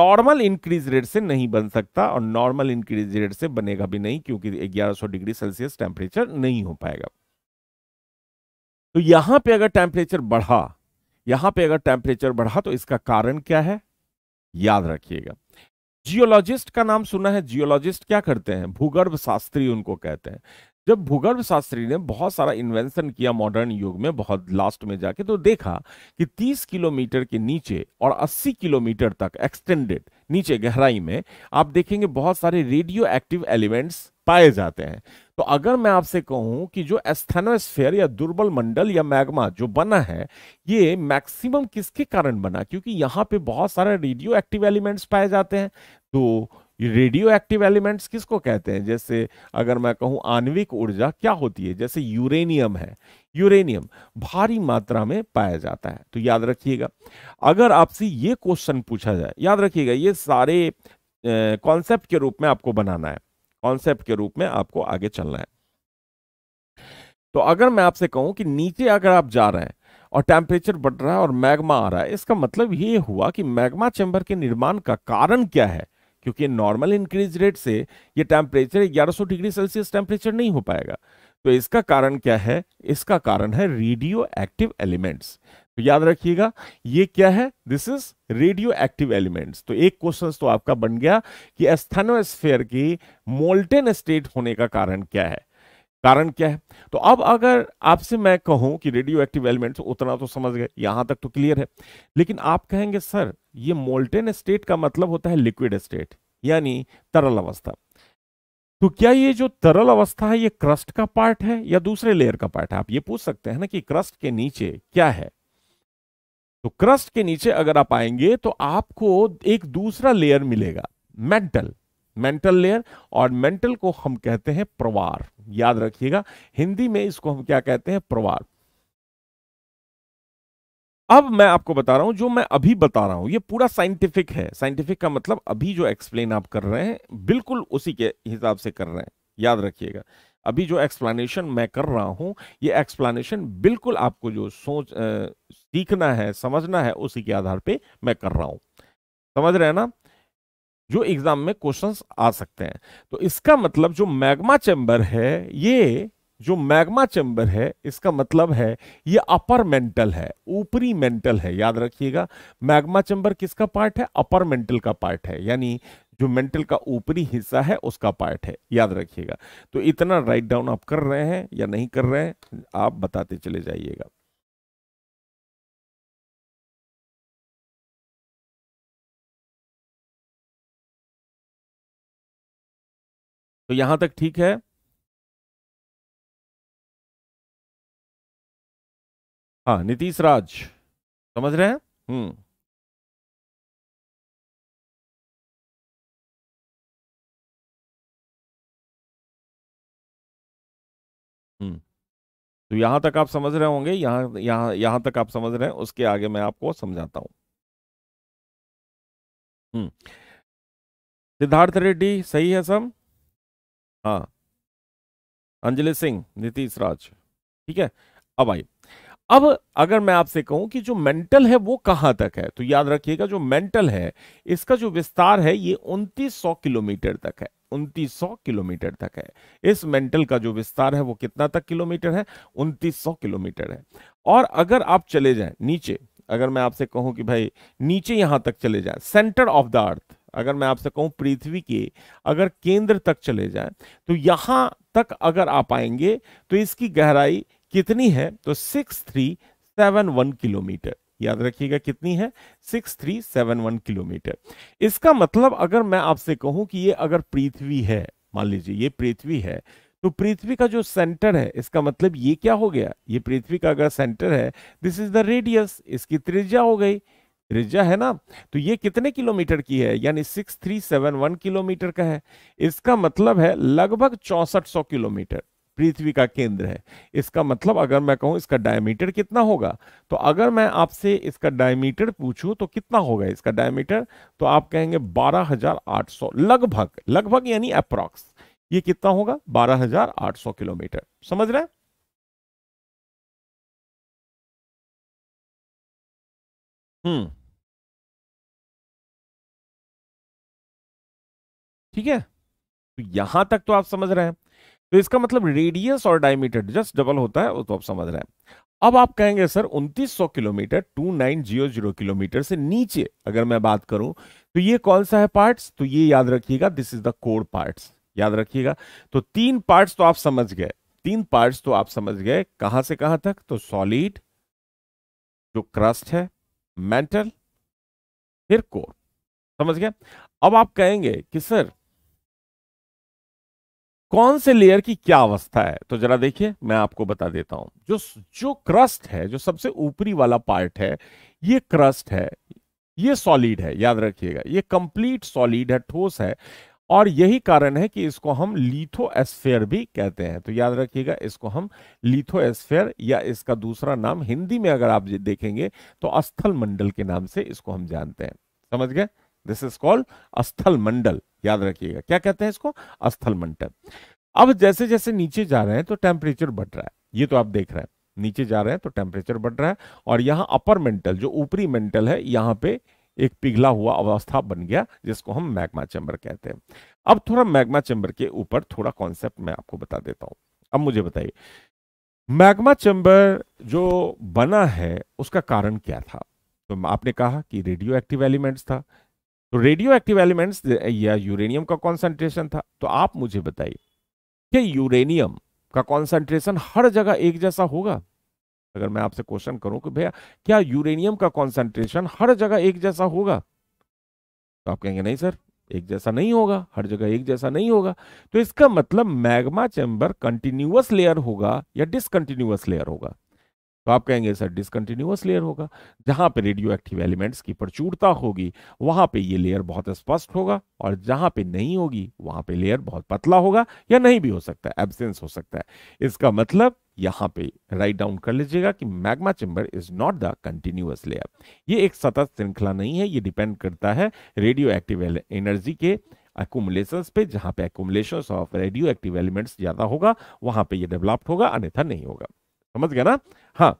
S2: नॉर्मल इंक्रीज रेट से नहीं बन सकता और नॉर्मल इंक्रीज रेट से बनेगा भी नहीं क्योंकि 1100 डिग्री सेल्सियस टेम्परेचर नहीं हो पाएगा तो यहां पे अगर टेम्परेचर बढ़ा यहां पे अगर टेम्परेचर बढ़ा तो इसका कारण क्या है याद रखिएगा जियोलॉजिस्ट का नाम सुना है जियोलॉजिस्ट क्या करते हैं भूगर्भ शास्त्री उनको कहते हैं जब भूगर्भ शास्त्री ने बहुत सारा इन्वेंशन किया मॉडर्न युग में बहुत लास्ट में जाके तो देखा कि 30 किलोमीटर के नीचे और 80 किलोमीटर तक एक्सटेंडेड नीचे गहराई में आप देखेंगे बहुत सारे रेडियो एक्टिव एलिमेंट्स पाए जाते हैं तो अगर मैं आपसे कहूं कि जो एस्थेनोस्फेयर या दुर्बल मंडल या मैग्मा जो बना है ये मैक्सिमम किसके कारण बना क्योंकि यहाँ पे बहुत सारे रेडियो एक्टिव एलिमेंट्स पाए जाते हैं तो रेडियो एक्टिव एलिमेंट्स किसको कहते हैं जैसे अगर मैं कहूं आणविक ऊर्जा क्या होती है जैसे यूरेनियम है यूरेनियम भारी मात्रा में पाया जाता है तो याद रखिएगा अगर आपसे ये क्वेश्चन पूछा जाए याद रखिएगा ये सारे कॉन्सेप्ट के रूप में आपको बनाना है कॉन्सेप्ट के रूप में आपको आगे चलना है तो अगर मैं आपसे कहूं कि नीचे अगर आप जा रहे हैं और टेम्परेचर बढ़ रहा है और मैग्मा आ रहा है इसका मतलब ये हुआ कि मैग्मा चैम्बर के निर्माण का कारण क्या है क्योंकि नॉर्मल इंक्रीज रेट से ये टेम्परेचर 1100 डिग्री सेल्सियस टेम्परेचर नहीं हो पाएगा तो इसका कारण क्या है इसका कारण है रेडियो एक्टिव एलिमेंट्स तो याद रखिएगा ये क्या है this is radioactive elements तो एक क्वेश्चन तो आपका बन गया कि एस्थेनोस्फेयर की मोल्टेन स्टेट होने का कारण क्या है कारण क्या है तो अब अगर आपसे मैं कहूं कि रेडियो एक्टिव एलिमेंट्स उतना तो समझ गए यहां तक तो क्लियर है लेकिन आप कहेंगे सर ये मोल्टेन स्टेट का मतलब होता है लिक्विड स्टेट यानी तरल अवस्था तो क्या ये जो तरल अवस्था है ये क्रस्ट का पार्ट है या दूसरे लेयर का पार्ट है आप ये पूछ सकते हैं ना कि क्रस्ट के नीचे क्या है तो क्रस्ट के नीचे अगर आप आएंगे तो आपको एक दूसरा लेयर मिलेगा मेंटल मेंटल लेयर और मेंटल को हम कहते हैं प्रवार याद रखिएगा हिंदी में इसको हम क्या कहते हैं प्रवार अब मैं आपको बता रहा हूं जो मैं अभी बता रहा हूं ये पूरा साइंटिफिक है साइंटिफिक का मतलब अभी जो एक्सप्लेन आप कर रहे हैं बिल्कुल उसी के हिसाब से कर रहे हैं याद रखिएगा अभी जो एक्सप्लेनेशन मैं कर रहा हूं ये एक्सप्लेनेशन बिल्कुल आपको जो सोच सीखना है समझना है उसी के आधार पे मैं कर रहा हूं समझ रहे हैं ना जो एग्जाम में क्वेश्चंस आ सकते हैं तो इसका मतलब जो मैग्मा चैम्बर है ये जो मैग्मा चैम्बर है इसका मतलब है ये अपर मेंटल है ऊपरी मेंटल है याद रखिएगा मैग्मा चैम्बर किसका पार्ट है अपर मेंटल का पार्ट है यानी जो मेंटल का ऊपरी हिस्सा है उसका पार्ट है याद रखिएगा तो इतना राइट डाउन आप कर रहे हैं या नहीं कर रहे
S1: हैं आप बताते चले जाइएगा तो यहां तक ठीक है हाँ नीतीश राज समझ रहे हैं हम्म।, हम्म तो यहां तक आप समझ रहे होंगे यहां यहां यहां तक आप समझ रहे हैं उसके आगे मैं आपको समझाता हूं हम्म। सिद्धार्थ रेड्डी सही है सब हाँ अंजलि सिंह नीतीश राज
S2: ठीक है अब आइए अब अगर मैं आपसे कहूं कि जो मेंटल है वो कहां तक है तो याद रखिएगा जो मेंटल है इसका जो विस्तार है ये उनतीस किलोमीटर तक है उनतीस किलोमीटर तक है इस मेंटल का जो विस्तार है वो कितना तक किलोमीटर है उनतीस किलोमीटर है और अगर आप चले जाएं नीचे अगर मैं आपसे कहूं कि भाई नीचे यहां तक चले जाए सेंटर ऑफ द अर्थ अगर मैं आपसे कहूं पृथ्वी के अगर केंद्र तक चले जाए तो यहां तक अगर आप आएंगे तो इसकी गहराई कितनी है तो six three seven one kilometre याद रखिएगा कितनी है six three seven one kilometre इसका मतलब अगर मैं आपसे कहूं कि ये अगर पृथ्वी है मान लीजिए ये पृथ्वी है तो पृथ्वी का जो सेंटर है इसका मतलब ये क्या हो गया ये पृथ्वी का अगर सेंटर है दिस इज द रेडियस इसकी त्रिज्या हो गई त्रिज्या है ना तो ये कितने किलोमीटर की है यानी six three seven one kilometre का है इसका मतलब है लगभग चौसठ सौ किलोमीटर पृथ्वी का केंद्र है इसका मतलब अगर मैं कहूं इसका डायमीटर कितना होगा तो अगर मैं आपसे इसका डायमीटर पूछूं तो कितना होगा इसका डायमीटर तो आप कहेंगे 12800 लगभग लगभग यानी
S1: अप्रॉक्स ये कितना होगा 12800 किलोमीटर समझ रहे हैं हम्म ठीक है तो यहां तक तो आप समझ रहे हैं तो इसका मतलब रेडियस और डायमीटर जस्ट डबल
S2: होता है वो तो आप समझ रहे हैं अब आप कहेंगे सर 2900 किलोमीटर 2900 किलोमीटर से नीचे अगर मैं बात करूं तो ये कौन सा है पार्ट्स तो ये याद रखिएगा this is the core parts याद रखिएगा तो तीन पार्ट्स तो आप समझ गए तीन पार्ट्स तो आप समझ गए कहां से कहां तक तो सॉलिड जो क्रस्ट है मेंटल फिर कोर समझ गए अब आप कहेंगे कि सर कौन से लेयर की क्या अवस्था है तो जरा देखिए मैं आपको बता देता हूं जो जो क्रस्ट है जो सबसे ऊपरी वाला पार्ट है ये क्रस्ट है ये सॉलिड है याद रखिएगा ये कंप्लीट सॉलिड है ठोस है और यही कारण है कि इसको हम लिथो एस्फेयर भी कहते हैं तो याद रखिएगा इसको हम लिथो एस्फेयर या इसका दूसरा नाम हिंदी में अगर आप देखेंगे तो अस्थल मंडल के नाम से इसको हम जानते हैं समझ गए दिस इज कॉल्ड अस्थल मंडल याद रखिएगा क्या कहते हैं इसको अस्थल मंडल अब जैसे जैसे नीचे जा रहे हैं तो टेम्परेचर बढ़ रहा है ये तो आप देख रहे हैं नीचे जा रहे हैं तो टेम्परेचर बढ़ रहा है और यहाँ अपर मेंटल जो ऊपरी मेंटल है यहाँ पे एक पिघला हुआ अवस्था बन गया जिसको हम मैग्मा चैम्बर कहते हैं अब थोड़ा मैग्मा चैम्बर के ऊपर थोड़ा कॉन्सेप्ट मैं आपको बता देता हूं अब मुझे बताइए मैग्मा चैम्बर जो बना है उसका कारण क्या था तो आपने कहा कि रेडियो एक्टिव एलिमेंट्स था तो रेडियो एक्टिव एलिमेंट्स या यूरेनियम का कॉन्सेंट्रेशन था तो आप मुझे बताइए कि यूरेनियम का कॉन्सेंट्रेशन हर जगह एक जैसा होगा अगर मैं आपसे क्वेश्चन करूं कि भैया क्या यूरेनियम का कॉन्सेंट्रेशन हर जगह एक जैसा होगा तो आप कहेंगे नहीं सर एक जैसा नहीं होगा हर जगह एक जैसा नहीं होगा तो इसका मतलब मैग्मा चैम्बर कंटिन्यूस लेयर होगा या डिसकंटिन्यूस लेयर होगा तो आप कहेंगे सर डिसकंटिन्यूस लेयर होगा जहां पे रेडियो एक्टिव एलिमेंट्स की प्रचुरता होगी वहां पे ये लेयर बहुत स्पष्ट होगा और जहां पे नहीं होगी वहां पे लेयर बहुत पतला होगा या नहीं भी हो सकता है एबसेंस हो सकता है इसका मतलब यहां पे राइट डाउन कर लीजिएगा कि magma chamber is not the continuous layer ये एक सतत श्रृंखला नहीं है ये डिपेंड करता है रेडियो एक्टिव एनर्जी के एक्यूमुलेशंस पे जहां पे accumulations of radioactive elements ज्यादा होगा वहां पर यह डेवलप्ड होगा अन्यथा नहीं होगा
S1: समझ गया ना हाँ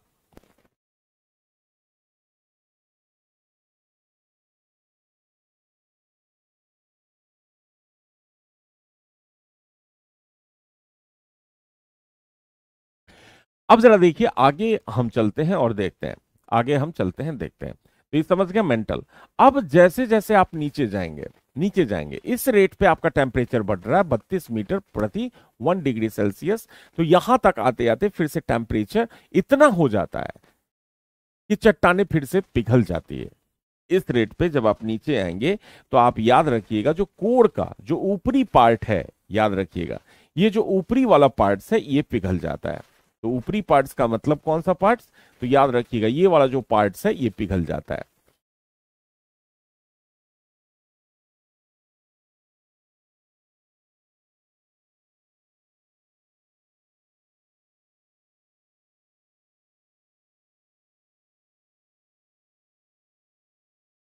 S1: अब जरा देखिए आगे हम चलते हैं और देखते हैं आगे हम चलते हैं देखते हैं तो ये समझ
S2: गया मेंटल अब जैसे जैसे आप नीचे जाएंगे नीचे जाएंगे इस रेट पे आपका टेम्परेचर बढ़ रहा है बत्तीस मीटर प्रति वन डिग्री सेल्सियस तो यहां तक आते आते फिर से टेम्परेचर इतना हो जाता है कि चट्टाने फिर से पिघल जाती है इस रेट पे जब आप नीचे आएंगे तो आप याद रखिएगा जो कोर का जो ऊपरी पार्ट है याद रखिएगा ये जो ऊपरी वाला पार्ट है ये पिघल जाता है तो ऊपरी
S1: पार्ट का मतलब कौन सा पार्ट तो याद रखिएगा ये वाला जो पार्ट है ये पिघल जाता है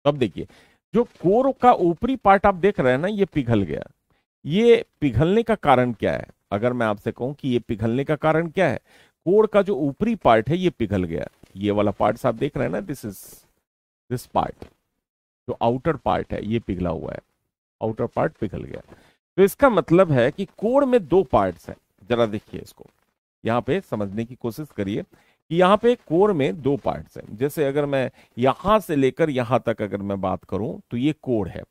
S1: अब देखिए जो कोर का ऊपरी पार्ट आप देख रहे हैं ना ये पिघल गया
S2: ये पिघलने का कारण क्या है अगर मैं आपसे कहूं कि ये पिघलने का कारण क्या है कोर का जो ऊपरी पार्ट है ये पिघल गया ये वाला पार्ट आप देख रहे हैं ना दिस इज दिस पार्ट जो आउटर पार्ट है ये पिघला हुआ है आउटर पार्ट पिघल गया तो इसका मतलब है कि कोर में दो पार्ट्स हैं जरा देखिए इसको यहां पे समझने की कोशिश करिए कि यहाँ पे कोर में दो पार्ट्स हैं जैसे अगर मैं यहां से लेकर यहां तक अगर मैं बात करूं तो ये कोर है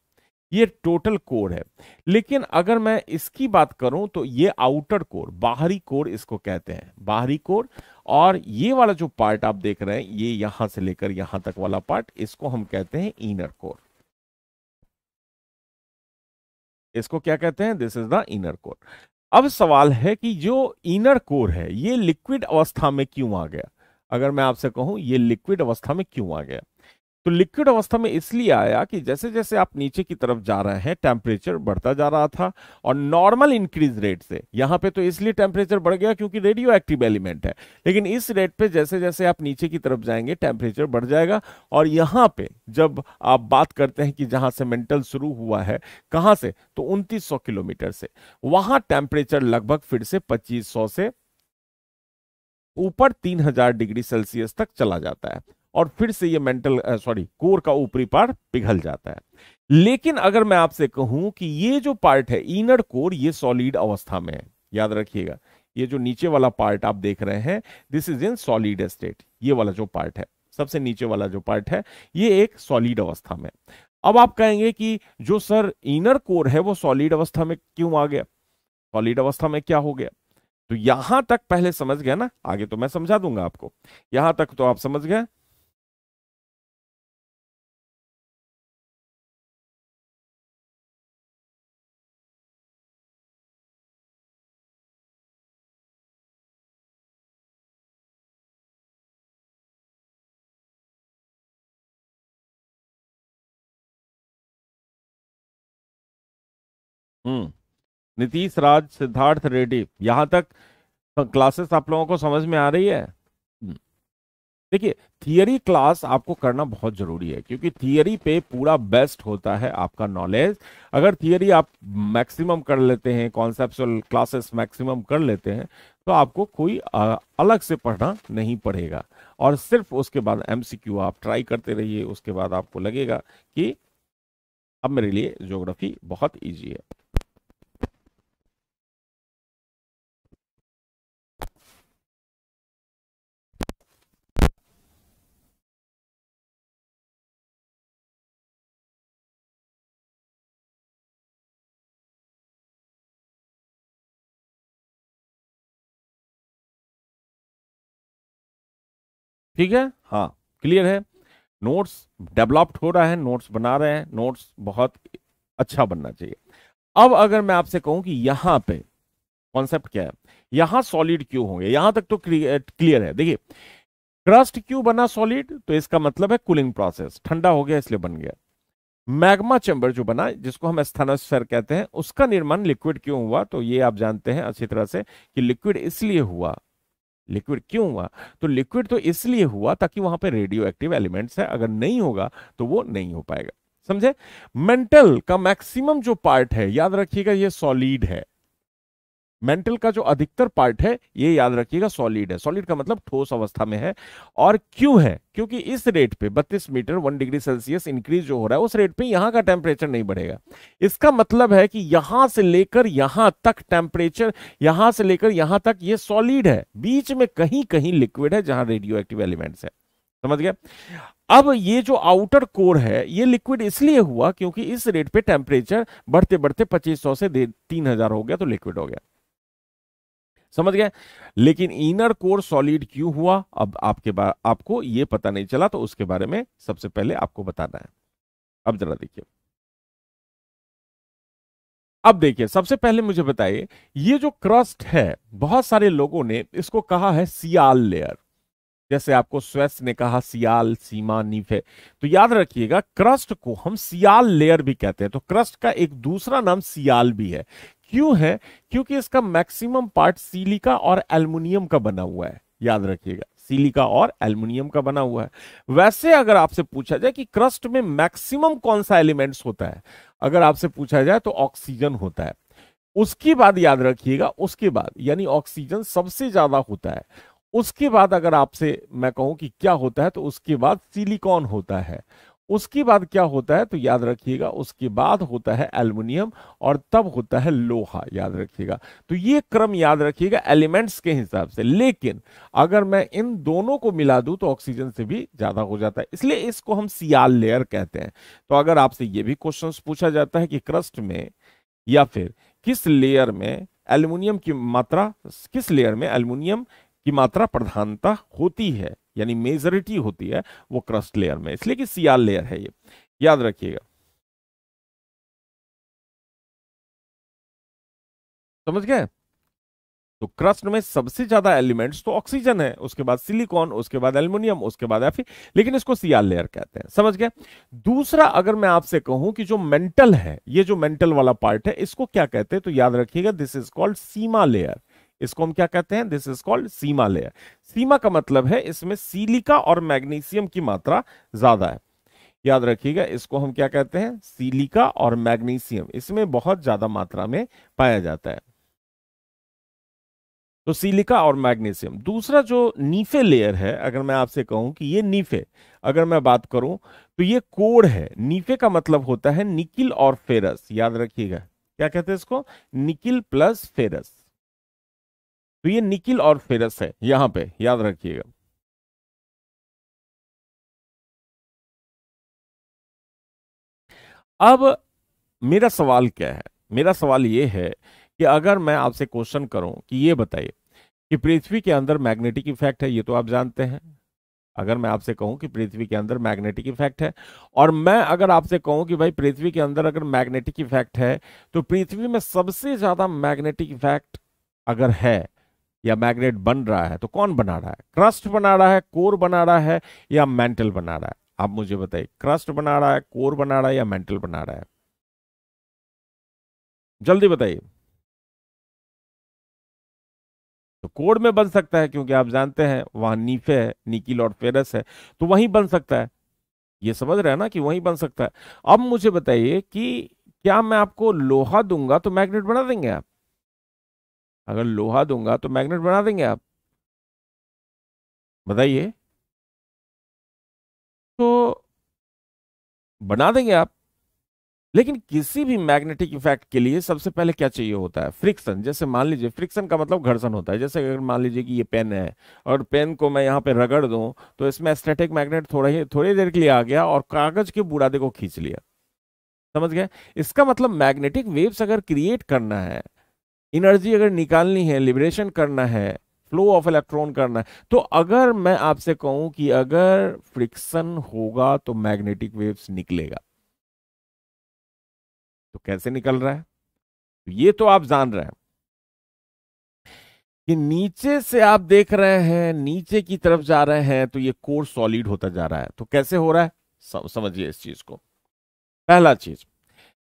S2: ये टोटल कोर है लेकिन अगर मैं इसकी बात करूं तो ये आउटर कोर बाहरी कोर इसको कहते हैं बाहरी कोर और ये वाला जो पार्ट आप देख रहे हैं ये यहां से लेकर यहां तक वाला पार्ट इसको हम कहते हैं इनर कोर इसको क्या कहते हैं this is the inner core अब सवाल है कि जो इनर कोर है ये लिक्विड अवस्था में क्यों आ गया अगर मैं आपसे कहूं ये लिक्विड अवस्था में क्यों आ गया तो लिक्विड अवस्था में इसलिए आया कि जैसे जैसे आप नीचे की तरफ जा रहे हैं टेम्परेचर बढ़ता जा रहा था और नॉर्मल इंक्रीज रेट से यहां पे तो इसलिए टेम्परेचर बढ़ गया क्योंकि रेडियो एक्टिव एलिमेंट है लेकिन इस रेट पे जैसे जैसे आप नीचे की तरफ जाएंगे टेम्परेचर बढ़ जाएगा और यहां पर जब आप बात करते हैं कि जहां से मेंटल शुरू हुआ है कहां से तो उनतीस किलोमीटर से वहां टेम्परेचर लगभग फिर से पच्चीस से ऊपर तीन डिग्री सेल्सियस तक चला जाता है और फिर से ये मेंटल सॉरी कोर का ऊपरी पार्ट पिघल जाता है लेकिन अगर मैं आपसे कहूं कि ये जो पार्ट है इनर कोर ये सॉलिड अवस्था में है याद रखिएगा ये जो नीचे वाला पार्ट आप देख रहे हैं this is in solid state ये वाला जो पार्ट है सबसे नीचे वाला जो पार्ट है ये एक सॉलिड अवस्था में अब आप कहेंगे कि जो सर इनर कोर है वो सॉलिड अवस्था में क्यों आ गया सॉलिड अवस्था में क्या हो गया तो यहां तक पहले समझ गया ना आगे तो
S1: मैं समझा दूंगा आपको यहां तक तो आप समझ गए हम्म। नीतीश राज सिद्धार्थ रेड्डी यहां तक क्लासेस आप लोगों को समझ में आ
S2: रही है हम्म। देखिए थियरी क्लास आपको करना बहुत जरूरी है क्योंकि थियरी पे पूरा बेस्ट होता है आपका नॉलेज अगर थियरी आप मैक्सिमम कर लेते हैं कॉन्सेप्चुअल क्लासेस मैक्सिमम कर लेते हैं तो आपको कोई अलग से पढ़ना नहीं पड़ेगा और सिर्फ उसके बाद एमसीक्यू आप ट्राई करते रहिए उसके बाद आपको
S1: लगेगा कि अब मेरे लिए जोग्राफी बहुत ईजी है ठीक है हाँ क्लियर है नोट्स डेवलप्ड
S2: हो रहा है नोट्स बना रहे हैं नोट्स बहुत अच्छा बनना चाहिए अब अगर मैं आपसे कहूं कि यहां पे कॉन्सेप्ट क्या है यहां सॉलिड क्यों होंगे यहां तक तो क्लियर है देखिए क्रस्ट क्यों बना सॉलिड तो इसका मतलब है कूलिंग प्रोसेस ठंडा हो गया इसलिए बन गया मैग्मा चेंबर जो बना जिसको हम स्थानोस्फेर कहते हैं उसका निर्माण लिक्विड क्यों हुआ तो ये आप जानते हैं अच्छी तरह से कि लिक्विड इसलिए हुआ लिक्विड क्यों हुआ तो लिक्विड तो इसलिए हुआ ताकि वहां पर रेडियो एक्टिव एलिमेंट्स है अगर नहीं होगा तो वो नहीं हो पाएगा समझे मेंटल का मैक्सिमम जो पार्ट है याद रखिएगा ये सॉलिड है मेंटल का जो अधिकतर पार्ट है ये याद रखिएगा सॉलिड है सॉलिड का मतलब ठोस अवस्था में है और क्यों है क्योंकि इस रेट पे 32 मीटर 1 डिग्री सेल्सियस इंक्रीज जो हो रहा है उस रेट पे यहाँ का टेम्परेचर नहीं बढ़ेगा इसका मतलब है कि यहां से लेकर यहां तक टेम्परेचर यहां से लेकर यहां तक ये सॉलिड है बीच में कहीं कहीं लिक्विड है जहां रेडियो एक्टिव एलिमेंट्स है समझ गया अब ये जो आउटर कोर है ये लिक्विड इसलिए हुआ क्योंकि इस रेट पे टेम्परेचर बढ़ते बढ़ते 2500 से 3000 हो गया तो लिक्विड हो गया समझ गए लेकिन इनर कोर सॉलिड क्यों हुआ अब आपके बार आपको ये पता नहीं चला तो उसके बारे में सबसे पहले आपको बताना है अब जरा देखिए अब देखिए सबसे पहले मुझे बताइए ये जो क्रस्ट है बहुत सारे लोगों ने इसको कहा है सियाल लेयर जैसे आपको स्वेस्ट ने कहा सियाल सीमा नीफे तो याद रखिएगा क्रस्ट को हम सियाल लेयर भी कहते हैं तो क्रस्ट का एक दूसरा नाम सियाल भी है क्यों है क्योंकि इसका मैक्सिमम पार्ट सिलिका और एल्युमिनियम का बना हुआ है याद रखिएगा सिलिका और एल्युमिनियम का बना हुआ है वैसे अगर आपसे पूछा जाए कि क्रस्ट में मैक्सिमम कौन सा एलिमेंट्स होता है अगर आपसे पूछा जाए तो ऑक्सीजन होता है उसके बाद याद रखिएगा उसके बाद यानी ऑक्सीजन सबसे ज्यादा होता है उसके बाद अगर आपसे मैं कहूं कि क्या होता है तो उसके बाद सिलिकॉन होता है उसके बाद क्या होता है तो याद रखिएगा उसके बाद होता है एल्युमिनियम और तब होता है लोहा याद रखिएगा तो ये क्रम याद रखिएगा एलिमेंट्स के हिसाब से लेकिन अगर मैं इन दोनों को मिला दूं तो ऑक्सीजन से भी ज्यादा हो जाता है इसलिए इसको हम सियाल लेयर कहते हैं तो अगर आपसे ये भी क्वेश्चन पूछा जाता है कि क्रस्ट में या फिर किस लेयर में एल्यूमिनियम की मात्रा किस लेयर में एल्यूमिनियम की मात्रा प्रधानता होती है यानी मेजोरिटी होती है वो क्रस्ट लेयर में इसलिए कि सियाल लेयर है ये
S1: याद रखिएगा समझ गए तो क्रस्ट में सबसे ज्यादा एलिमेंट्स तो ऑक्सीजन है
S2: उसके बाद सिलिकॉन उसके बाद एल्यूमिनियम उसके बाद एफी लेकिन इसको सियाल लेयर कहते हैं समझ गए दूसरा अगर मैं आपसे कहूं कि जो मेंटल है ये जो मेंटल वाला पार्ट है इसको क्या कहते हैं तो याद रखिएगा this is called sima layer इसको हम क्या कहते हैं this is called sima layer sima का मतलब है इसमें सीलिका और मैग्नीशियम की मात्रा ज्यादा है याद रखिएगा इसको हम क्या कहते हैं सीलिका और मैग्नीशियम इसमें बहुत ज्यादा मात्रा में पाया जाता है तो सिलिका और मैग्नीशियम दूसरा जो नीफे लेयर है अगर मैं आपसे कहूं कि ये नीफे अगर मैं बात करूं तो ये कोड है नीफे का मतलब होता है निकिल और फेरस याद रखिएगा क्या कहते हैं इसको
S1: निकिल प्लस फेरस तो ये निकिल और फेरस है यहां पे याद रखिएगा अब मेरा सवाल क्या है मेरा सवाल ये है
S2: कि अगर मैं आपसे क्वेश्चन करूं कि ये बताइए कि पृथ्वी के अंदर मैग्नेटिक इफेक्ट है ये तो आप जानते हैं अगर मैं आपसे कहूं कि पृथ्वी के अंदर मैग्नेटिक इफेक्ट है और मैं अगर आपसे कहूं कि भाई पृथ्वी के अंदर अगर मैग्नेटिक इफेक्ट है तो पृथ्वी में सबसे ज्यादा मैग्नेटिक इफेक्ट अगर है या मैग्नेट बन रहा है तो कौन बना रहा है क्रस्ट बना रहा है कोर बना रहा है या मेंटल बना रहा है आप मुझे बताइए क्रस्ट बना
S1: रहा है कोर बना रहा है या मेंटल बना रहा है जल्दी बताइए तो कोर में बन सकता है क्योंकि आप जानते
S2: हैं वहां नीफे है निकिल और फेरस है तो वहीं बन सकता है ये समझ रहे हैं ना कि वहीं बन सकता है अब मुझे बताइए कि क्या मैं आपको लोहा दूंगा तो मैग्नेट बना
S1: देंगे आप अगर लोहा दूंगा तो मैग्नेट बना देंगे आप बताइए तो बना देंगे आप लेकिन किसी भी मैग्नेटिक इफेक्ट के लिए सबसे पहले क्या चाहिए
S2: होता है फ्रिक्शन जैसे मान लीजिए फ्रिक्शन का मतलब घर्षण होता है जैसे अगर मान लीजिए कि ये पेन है और पेन को मैं यहाँ पे रगड़ दूं तो इसमें स्टैटिक मैग्नेट थोड़ा ही थोड़ी देर के लिए आ गया और कागज के बुरादे को खींच लिया समझ गए इसका मतलब मैग्नेटिक वेव्स अगर क्रिएट करना है एनर्जी अगर निकालनी है लिबरेशन करना है फ्लो ऑफ इलेक्ट्रॉन करना है तो अगर मैं आपसे कहूं कि अगर फ्रिक्शन होगा तो मैग्नेटिक वेव्स
S1: निकलेगा तो कैसे निकल रहा है तो ये तो आप जान रहे हैं कि नीचे से आप देख रहे हैं
S2: नीचे की तरफ जा रहे हैं तो ये कोर सॉलिड होता जा रहा है तो कैसे हो रहा है समझिए इस चीज को पहला चीज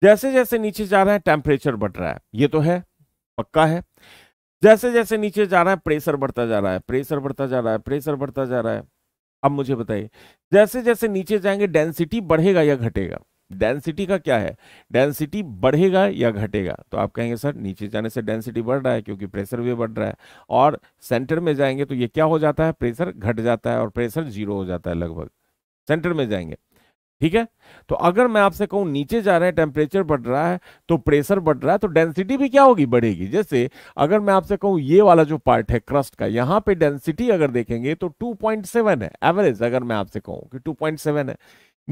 S2: जैसे जैसे नीचे जा रहा है टेम्परेचर बढ़ रहा है ये तो है पक्का है जैसे जैसे नीचे जा रहा है प्रेशर बढ़ता जा रहा है प्रेशर बढ़ता जा रहा है प्रेशर बढ़ता जा रहा है अब मुझे बताइए जैसे जैसे नीचे जाएंगे डेंसिटी बढ़ेगा या घटेगा डेंसिटी का क्या है डेंसिटी बढ़ेगा या घटेगा तो आप कहेंगे सर नीचे जाने से डेंसिटी बढ़ रहा है क्योंकि प्रेशर भी बढ़ रहा है और सेंटर में जाएंगे तो ये क्या हो जाता है प्रेशर घट जाता है और प्रेशर जीरो हो जाता है लगभग सेंटर में जाएंगे ठीक है तो अगर मैं आपसे कहूं नीचे जा रहे हैं टेम्परेचर बढ़ रहा है तो प्रेशर बढ़ रहा है तो डेंसिटी भी क्या होगी बढ़ेगी जैसे अगर मैं आपसे कहूं ये वाला जो पार्ट है क्रस्ट का यहां पे डेंसिटी अगर देखेंगे तो 2.7 है एवरेज अगर मैं आपसे कहूं कि 2.7 है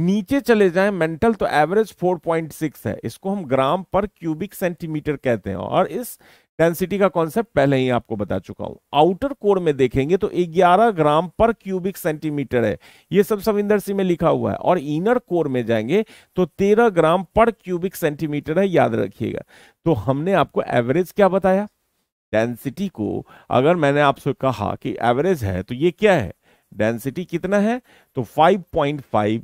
S2: नीचे चले जाए मेंटल तो एवरेज 4.6 है इसको हम ग्राम पर क्यूबिक सेंटीमीटर कहते हैं और इस डेंसिटी का कॉन्सेप्ट पहले ही आपको बता चुका हूं आउटर कोर में देखेंगे तो 11 ग्राम पर क्यूबिक सेंटीमीटर है ये सब सविंदर सिंह में लिखा हुआ है और इनर कोर में जाएंगे तो 13 ग्राम पर क्यूबिक सेंटीमीटर है याद रखिएगा तो हमने आपको एवरेज क्या बताया डेंसिटी को अगर मैंने आपसे कहा कि एवरेज है तो ये क्या है डेंसिटी कितना है तो फाइव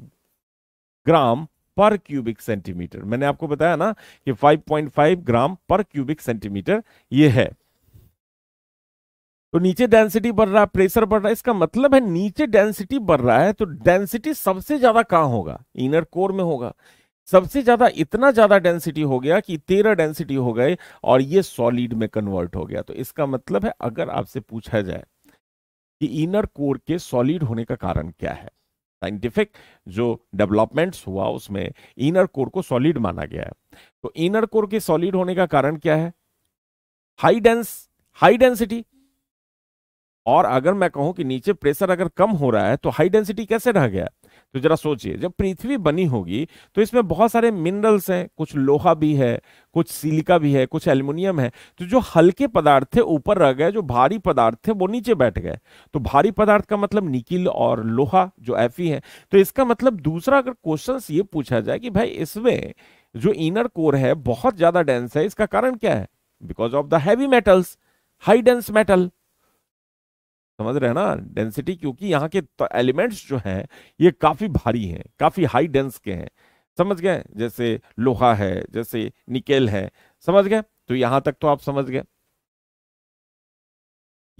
S2: ग्राम पर क्यूबिक सेंटीमीटर मैंने आपको बताया ना कि 5.5 ग्राम पर क्यूबिक सेंटीमीटर ये है तो नीचे डेंसिटी बढ़ रहा है प्रेशर बढ़ रहा है इसका मतलब है नीचे डेंसिटी बढ़ रहा है तो डेंसिटी सबसे ज्यादा कहां होगा इनर कोर में होगा सबसे ज्यादा इतना ज्यादा डेंसिटी हो गया कि तेरह डेंसिटी हो गए और ये सॉलिड में कन्वर्ट हो गया तो इसका मतलब है अगर आपसे पूछा जाए कि इनर कोर के सॉलिड होने का कारण क्या है साइंटिफिक जो डेवलपमेंट्स हुआ उसमें इनर कोर को सॉलिड माना गया है तो इनर कोर के सॉलिड होने का कारण क्या है हाई डेंस हाई डेंसिटी और अगर मैं कहूं कि नीचे प्रेशर अगर कम हो रहा है तो हाई डेंसिटी कैसे रह गया तो जरा सोचिए जब पृथ्वी बनी होगी तो इसमें बहुत सारे मिनरल्स हैं कुछ लोहा भी है कुछ सिलिका भी है कुछ एल्युमिनियम है तो जो हल्के पदार्थ थे ऊपर रह गए जो भारी पदार्थ थे वो नीचे बैठ गए तो भारी पदार्थ का मतलब निकिल और लोहा जो एफ है तो इसका मतलब दूसरा अगर क्वेश्चन ये पूछा जाए कि भाई इसमें जो इनर कोर है बहुत ज्यादा डेंस है इसका कारण क्या है because of the heavy metals high dense metal समझ रहे हैं ना डेंसिटी क्योंकि यहाँ के एलिमेंट्स जो हैं ये काफ़ी भारी हैं काफ़ी हाई डेंस के हैं समझ गए जैसे लोहा है जैसे निकेल है समझ गए तो यहाँ तक तो आप समझ गए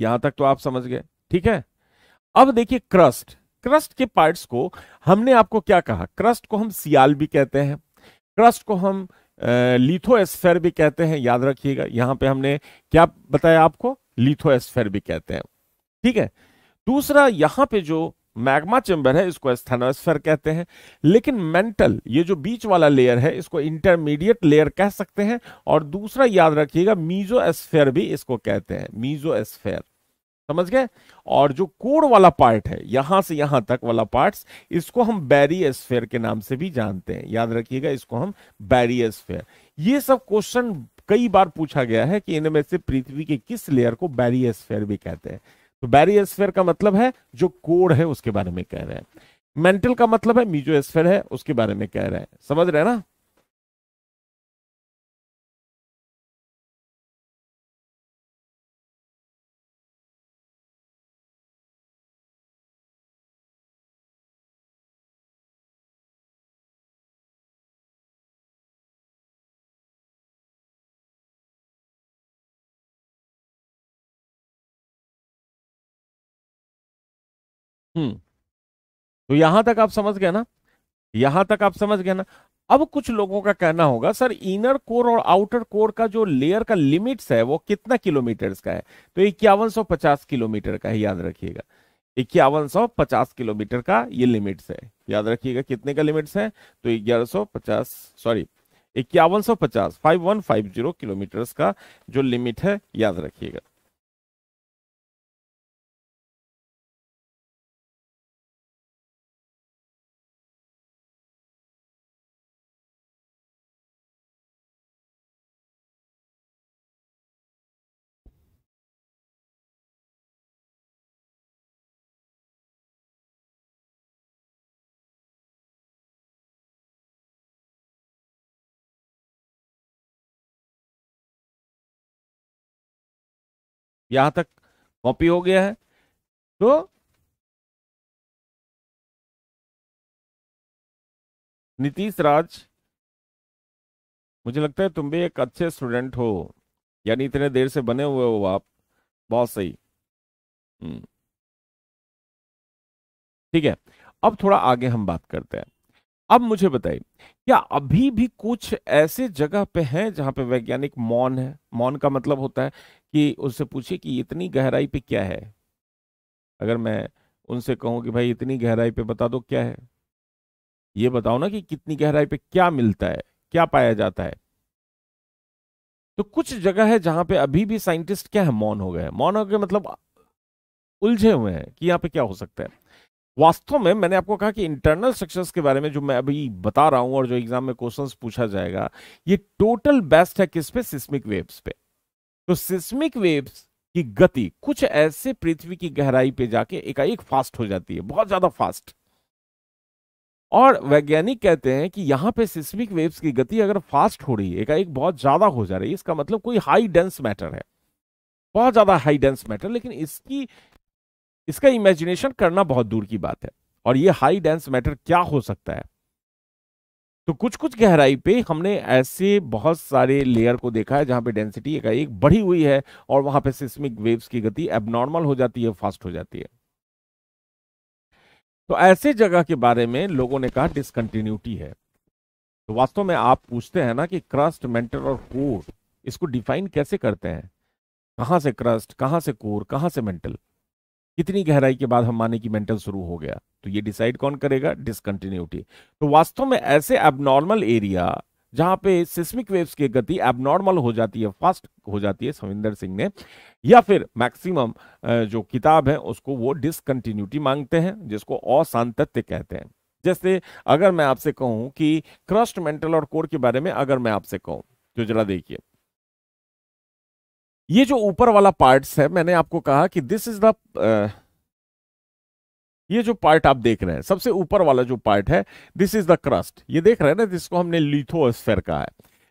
S2: यहाँ तक तो आप समझ गए ठीक है अब देखिए क्रस्ट क्रस्ट के पार्ट्स को हमने आपको क्या कहा क्रस्ट को हम सियाल भी कहते हैं क्रस्ट को हम लिथोस्फेयर भी कहते हैं याद रखिएगा यहाँ पे हमने क्या बताया आपको लिथोस्फेयर भी कहते हैं ठीक है दूसरा यहां पे जो मैग्मा चेंबर है इसको स्थानोस्फर कहते हैं लेकिन मेंटल ये जो बीच वाला लेयर है इसको इंटरमीडिएट लेयर कह सकते हैं और दूसरा याद रखिएगा मीजोस्फेयर भी इसको कहते हैं मीजोस्फेयर समझ गए और जो कोर वाला पार्ट है यहां से यहां तक वाला पार्ट्स इसको हम बैरियस्फेयर के नाम से भी जानते हैं याद रखिएगा इसको हम बैरियस्फेयर ये सब क्वेश्चन कई बार पूछा गया है कि इनमें से पृथ्वी के किस लेयर को बैरियस्फेयर भी कहते हैं तो बैरियर का मतलब है जो कोड है उसके बारे में कह रहे हैं मेंटल का मतलब है मीजो है उसके बारे
S1: में कह रहे हैं समझ रहे हैं ना हम्म तो यहां तक आप समझ गए ना यहां तक आप
S2: समझ गए ना अब कुछ लोगों का कहना होगा सर इनर कोर और आउटर कोर का जो लेयर का लिमिट्स है वो कितना किलोमीटर का है तो इक्यावन किलोमीटर का है याद रखिएगा इक्यावन किलोमीटर का ये लिमिट्स है याद रखिएगा कितने का लिमिट्स है तो ग्यारह सॉरी इक्यावन सौ पचास five one five zero kilometre का
S1: जो लिमिट है याद रखिएगा यहां तक कॉपी हो गया है तो नीतीश राज मुझे लगता है तुम भी एक अच्छे स्टूडेंट हो
S2: यानी इतने देर से बने हुए हो आप बहुत सही हम्म। ठीक है अब थोड़ा आगे हम बात करते हैं अब मुझे बताइए क्या अभी भी कुछ ऐसे जगह पे हैं जहां पे वैज्ञानिक मौन है मौन का मतलब होता है कि उससे पूछिए कि इतनी गहराई पे क्या है अगर मैं उनसे कहूं कि भाई इतनी गहराई पे बता दो क्या है ये बताओ ना कि कितनी गहराई पे क्या मिलता है क्या पाया जाता है तो कुछ जगह है जहां पे अभी भी साइंटिस्ट क्या है मौन हो गए हैं मौन हो गए मतलब उलझे हुए हैं कि यहाँ पे क्या हो सकता है वास्तव में मैंने आपको कहा कि इंटरनल स्ट्रक्चर्स के बारे में जो मैं अभी बता रहा हूं और जो एग्जाम में क्वेश्चंस पूछा जाएगा ये टोटल बेस्ट है किस पे सिस्मिक वेव्स पे तो सिस्मिक वेव्स की गति कुछ ऐसे पृथ्वी की गहराई पे जाके एकाएक फास्ट हो जाती है बहुत ज्यादा फास्ट और वैज्ञानिक कहते हैं कि यहां पे सिस्मिक वेव्स की गति अगर फास्ट हो रही है एकाएक बहुत ज्यादा हो जा रही है इसका मतलब कोई हाई डेंस मैटर है बहुत ज्यादा हाई डेंस मैटर लेकिन इसकी इसका इमेजिनेशन करना बहुत दूर की बात है और ये हाई डेंस मैटर क्या हो सकता है तो कुछ कुछ गहराई पे हमने ऐसे बहुत सारे लेयर को देखा है जहां पे डेंसिटी एक बढ़ी हुई है और वहां पे सिस्मिक वेव्स की गति एबनॉर्मल हो जाती है फास्ट हो जाती है तो ऐसे जगह के बारे में लोगों ने कहा डिसकंटिन्यूटी है तो वास्तव में आप पूछते हैं ना कि क्रस्ट मेंटर और कोर इसको डिफाइन कैसे करते हैं कहां से क्रस्ट कहां से कोर कहां से मेंटल कितनी गहराई के बाद हम माने की मेंटल शुरू हो गया तो ये डिसाइड कौन करेगा डिसकंटिन्यूटी तो वास्तव में ऐसे एबनॉर्मल एरिया जहां पे सिस्मिक वेव्स की गति एबनॉर्मल हो जाती है फास्ट हो जाती है सविंदर सिंह ने या फिर मैक्सिमम जो किताब है उसको वो डिसकंटिन्यूटी मांगते हैं जिसको असांतत्य कहते हैं जैसे अगर मैं आपसे कहूं कि क्रस्ट मेंटल और कोर के बारे में अगर मैं आपसे कहूं तो जरा देखिए ये जो ऊपर वाला पार्ट्स है मैंने आपको कहा कि दिस इज द ये जो पार्ट आप देख रहे हैं सबसे ऊपर वाला जो पार्ट है दिस इज द क्रस्ट ये देख रहे हैं ना जिसको हमने लिथोस्फेयर कहा है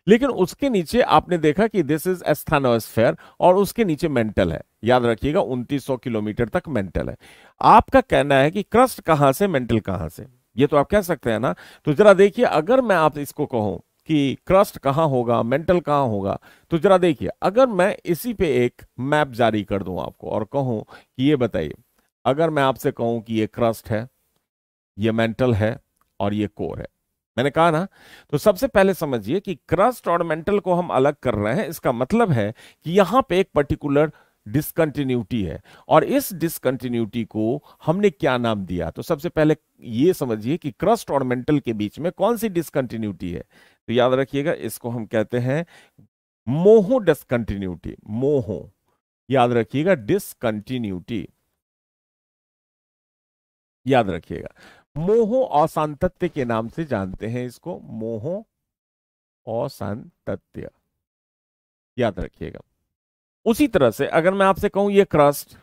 S2: लेकिन उसके नीचे आपने देखा कि दिस इज एस्थानोस्फेयर और उसके नीचे मेंटल है याद रखिएगा 2900 किलोमीटर तक मेंटल है आपका कहना है कि क्रस्ट कहां से मेंटल कहां से ये तो आप कह सकते हैं ना तो जरा देखिए अगर मैं आप इसको कहूं कि क्रस्ट कहाँ होगा मेंटल कहाँ होगा तो जरा देखिए अगर मैं इसी पे एक मैप जारी कर दूं आपको और कहूं कि ये बताइए अगर मैं आपसे कहूं कि ये क्रस्ट है ये मेंटल है और ये कोर है मैंने कहा ना तो सबसे पहले समझिए कि क्रस्ट और मेंटल को हम अलग कर रहे हैं इसका मतलब है कि यहां पे एक पर्टिकुलर डिसकंटिन्यूटी है और इस डिसकंटिन्यूटी को हमने क्या नाम दिया तो सबसे पहले ये समझिए कि क्रस्ट और मेंटल के बीच में कौन सी डिसकंटिन्यूटी है तो याद रखिएगा इसको हम कहते हैं मोहो डिसकंटिन्यूटी मोहो याद रखिएगा डिसकंटिन्यूटी याद रखिएगा मोहो असांतत्य के नाम से जानते हैं इसको मोहो असंतत्य याद रखिएगा उसी तरह से अगर मैं आपसे कहूं ये क्रस्ट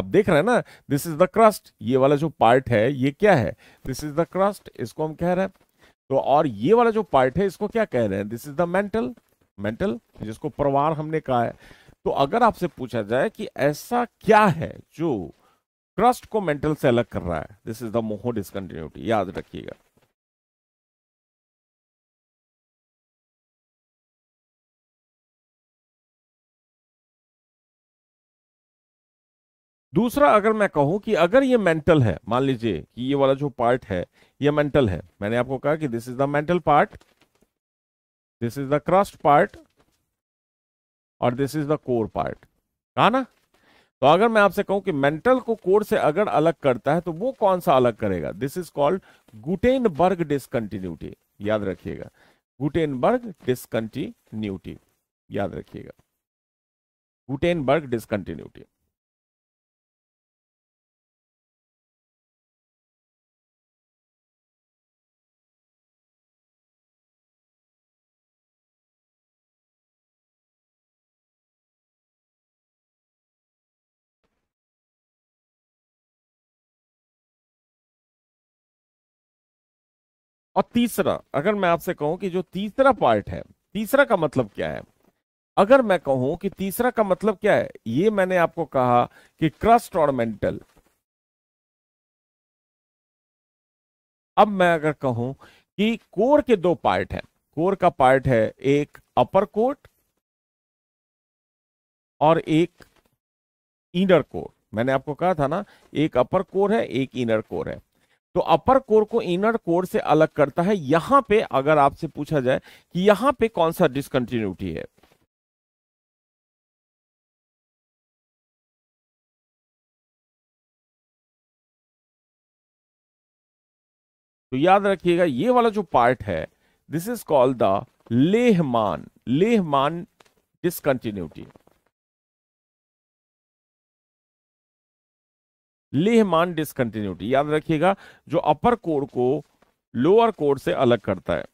S2: आप देख रहे हैं ना दिस इज द क्रस्ट ये वाला जो पार्ट है ये क्या है दिस इज द क्रस्ट इसको हम कह रहे हैं तो और ये वाला जो पार्ट है इसको क्या कह रहे हैं this is the mantle mantle जिसको प्रवार हमने कहा है तो अगर आपसे पूछा जाए कि ऐसा क्या है जो
S1: क्रस्ट को मेंटल से अलग कर रहा है this is the Moho discontinuity याद रखिएगा दूसरा अगर मैं कहूं कि अगर ये मेंटल है मान लीजिए कि ये वाला जो पार्ट है ये मेंटल है मैंने आपको कहा
S2: कि this is the mantle part this is the crust part और this is the core part कहा ना तो अगर मैं आपसे कहूं कि मेंटल को कोर से अगर अलग करता है तो वो कौन सा अलग करेगा this is called Gutenberg discontinuity याद रखिएगा गुटेनबर्ग डिसकंटिन्यूटी याद रखिएगा
S1: गुटेनबर्ग डिसकंटिन्यूटी और तीसरा अगर मैं आपसे कहूं कि जो तीसरा पार्ट है तीसरा का मतलब क्या है अगर
S2: मैं कहूं कि तीसरा का मतलब क्या है ये मैंने आपको कहा कि क्रस्ट और मेंटल
S1: अब मैं अगर कहूं कि कोर के दो पार्ट हैं कोर का पार्ट है एक अपर कोट
S2: और एक इनर कोर मैंने आपको कहा था ना एक अपर कोर है एक इनर कोर है तो अपर कोर को इनर कोर से अलग करता है
S1: यहां पे अगर आपसे पूछा जाए कि यहां पे कौन सा डिसकंटिन्यूटी है तो याद रखिएगा ये वाला जो पार्ट है this is called the Lehmann Lehmann discontinuity Lehmann discontinuity याद रखिएगा जो अपर कोर को लोअर कोर से
S2: अलग करता है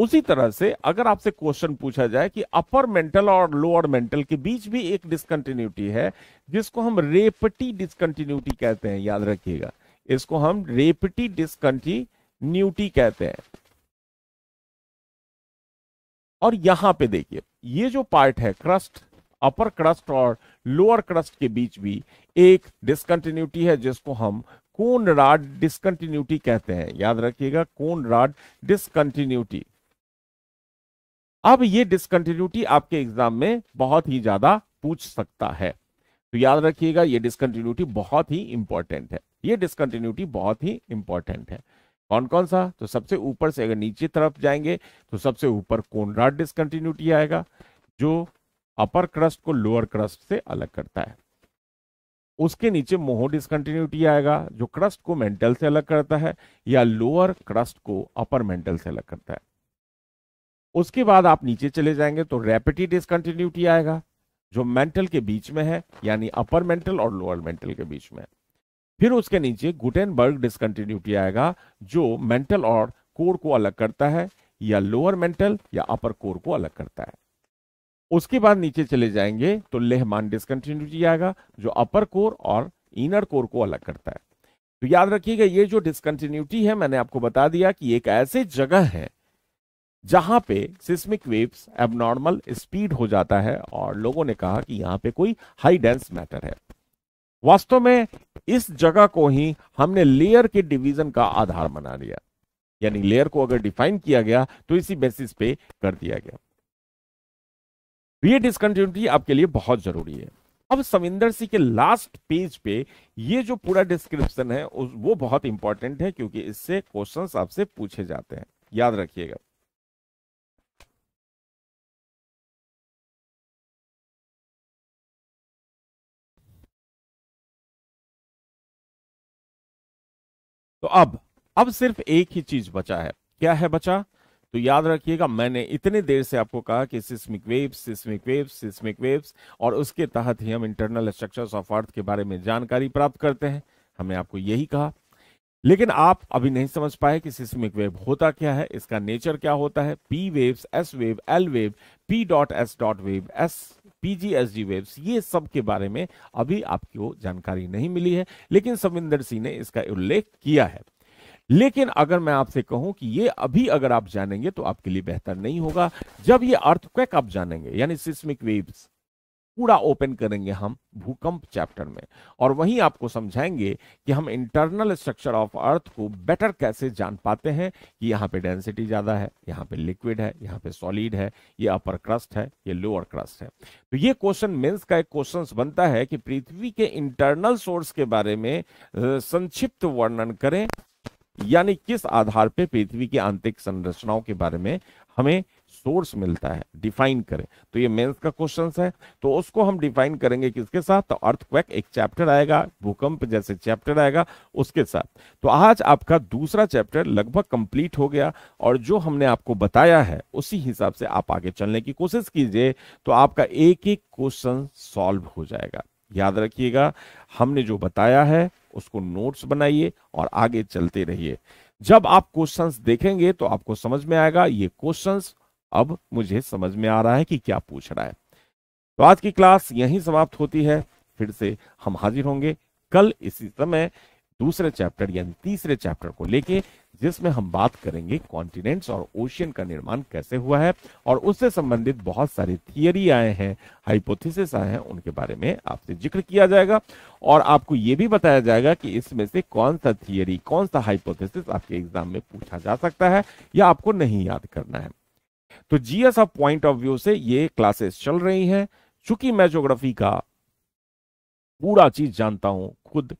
S2: उसी तरह से अगर आपसे क्वेश्चन पूछा जाए कि अपर मेंटल और लोअर मेंटल के बीच भी एक डिसकंटिन्यूटी है जिसको हम रेपटी डिसकंटिन्यूटी कहते हैं याद रखिएगा इसको हम रेपटी डिसकंटिन्यूटी कहते हैं और यहां पे देखिए ये जो पार्ट है क्रस्ट अपर क्रस्ट और लोअर क्रस्ट के बीच भी एक डिस्कंटिन्यूटी है जिसको हम कोन राड डिस्कंटिन्यूटी कहते हैं याद रखिएगा कोन राड डिस्कंटिन्यूटी अब ये डिस्कंटिन्यूटी आपके एग्जाम में बहुत ही ज्यादा पूछ सकता है तो याद रखिएगा ये डिस्कंटिन्यूटी बहुत ही इंपॉर्टेंट है ये डिस्कंटिन्यूटी बहुत ही इंपॉर्टेंट है कौन कौन सा तो सबसे ऊपर से अगर नीचे तरफ जाएंगे तो सबसे ऊपर कोनराड डिस्कंटिन्यूटी आएगा जो अपर क्रस्ट को लोअर क्रस्ट से अलग करता है उसके नीचे मोहो डिसकंटिन्यूटी आएगा जो क्रस्ट को मेंटल से अलग करता है या लोअर क्रस्ट को अपर मेंटल से अलग करता है उसके बाद आप नीचे चले जाएंगे तो रेपिटी डिसकंटिन्यूटी आएगा जो मेंटल के बीच में है यानी अपर मेंटल और लोअर मेंटल के बीच में फिर उसके नीचे गुटेनबर्ग डिसकंटिन्यूटी आएगा जो मेंटल और कोर को अलग करता है या लोअर मेंटल या अपर कोर को अलग करता है उसके बाद नीचे चले जाएंगे तो लेहमान डिस्कंटिन्यूटी आएगा जो अपर कोर और इनर कोर को अलग करता है तो याद रखिएगा ये जो डिस्कंटिन्यूटी है मैंने आपको बता दिया कि एक ऐसे जगह है जहां पे सिस्मिक वेव्स एबनॉर्मल स्पीड हो जाता है और लोगों ने कहा कि यहां पे कोई हाई डेंस मैटर है वास्तव में इस जगह को ही हमने लेयर के डिवीजन का आधार बना लिया यानी लेयर को अगर डिफाइन किया गया तो इसी बेसिस पे कर दिया गया ये डिसकंटिन्यूटी आपके लिए बहुत जरूरी है अब सविंदर सिंह के लास्ट पेज पे ये जो पूरा डिस्क्रिप्शन है वो बहुत
S1: इंपॉर्टेंट है क्योंकि इससे क्वेश्चन आपसे पूछे जाते हैं याद रखिएगा तो अब अब सिर्फ एक ही चीज बचा है क्या है बचा तो याद रखिएगा मैंने
S2: इतने देर से आपको कहा कि seismic waves seismic waves seismic waves और उसके तहत ही हम इंटरनल स्ट्रक्चर्स ऑफ अर्थ के बारे में जानकारी प्राप्त करते हैं हमने आपको यही कहा लेकिन आप अभी नहीं समझ पाए कि सिस्मिक वेव होता क्या है इसका नेचर क्या होता है P waves S wave L wave P dot S dot wave S PGSD waves ये सब के बारे में अभी आपको जानकारी नहीं मिली है लेकिन सविंदर सिंह ने इसका उल्लेख किया है लेकिन अगर मैं आपसे कहूं कि ये अभी अगर आप जानेंगे तो आपके लिए बेहतर नहीं होगा जब ये अर्थक्वेक आप जानेंगे यानी सिस्मिक वेव्स पूरा ओपन करेंगे हम भूकंप चैप्टर में और वहीं आपको समझाएंगे कि हम इंटरनल स्ट्रक्चर ऑफ अर्थ को बेटर कैसे जान पाते हैं कि यहाँ पे डेंसिटी ज़्यादा है यहाँ पे लिक्विड है यहाँ पे सॉलिड है ये अपर क्रस्ट है ये लोअर क्रस्ट है तो ये क्वेश्चन मेंस का एक क्वेश्चन बनता है कि पृथ्वी के इंटरनल सोर्स के बारे में संक्षिप्त वर्णन करें यानी किस आधार पे पृथ्वी की आंतरिक संरचनाओं के बारे में हमें सोर्स मिलता है डिफाइन करें तो ये मेंस का क्वेश्चन है तो उसको हम डिफाइन करेंगे किसके साथ तो अर्थक्वेक एक चैप्टर आएगा भूकंप जैसे चैप्टर आएगा उसके साथ तो आज आपका दूसरा चैप्टर लगभग कंप्लीट हो गया और जो हमने आपको बताया है उसी हिसाब से आप आगे चलने की कोशिश कीजिए तो आपका एक एक क्वेश्चन सॉल्व हो जाएगा याद रखिएगा हमने जो बताया है उसको नोट्स बनाइए और आगे चलते रहिए जब आप क्वेश्चंस देखेंगे तो आपको समझ में आएगा ये क्वेश्चंस अब मुझे समझ में आ रहा है कि क्या पूछ रहा है तो आज की क्लास यहीं समाप्त होती है फिर से हम हाजिर होंगे कल इसी समय दूसरे चैप्टर यानी तीसरे चैप्टर को लेके जिसमें हम बात करेंगे कॉन्टिनेंट्स और ओशियन का निर्माण कैसे हुआ है और उससे संबंधित बहुत सारी थियरी आए हैं हाइपोथेसिस आए हैं उनके बारे में आपसे जिक्र किया जाएगा और आपको ये भी बताया जाएगा कि इसमें से कौन सा थियरी कौन सा हाइपोथेसिस आपके एग्जाम में पूछा जा सकता है या आपको नहीं याद करना है तो GS of point of view से ये क्लासेस चल रही हैं चूंकि मैं ज्योग्राफी का पूरा चीज जानता हूं खुद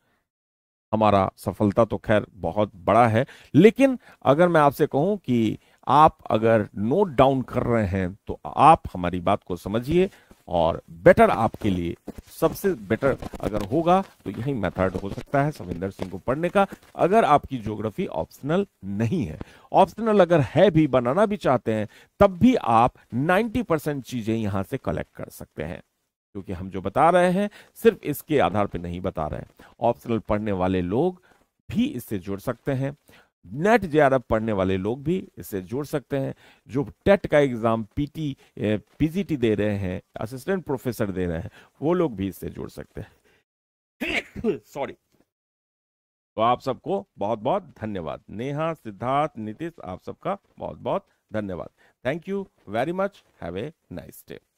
S2: हमारा सफलता तो खैर बहुत बड़ा है लेकिन अगर मैं आपसे कहूं कि आप अगर नोट डाउन कर रहे हैं तो आप हमारी बात को समझिए और बेटर आपके लिए सबसे बेटर अगर होगा तो यही मेथड हो सकता है सविंदर सिंह को पढ़ने का अगर आपकी ज्योग्राफी ऑप्शनल नहीं है ऑप्शनल अगर है भी बनाना भी चाहते हैं तब भी आप 90 परसेंट चीजें यहां से कलेक्ट कर सकते हैं क्योंकि हम जो बता रहे हैं सिर्फ इसके आधार पर नहीं बता रहे हैं ऑप्शनल पढ़ने वाले लोग भी इससे जुड़ सकते हैं नेट जे पढ़ने वाले लोग भी इससे जुड़ सकते हैं जो टेट e का एग्ज़ाम पीटी पीजीटी दे रहे हैं असिस्टेंट प्रोफेसर दे रहे हैं वो लोग भी इससे जुड़ सकते हैं सॉरी तो आप सबको बहुत बहुत धन्यवाद नेहा सिद्धार्थ नीतीश आप सबका बहुत बहुत धन्यवाद thank you very much have a nice day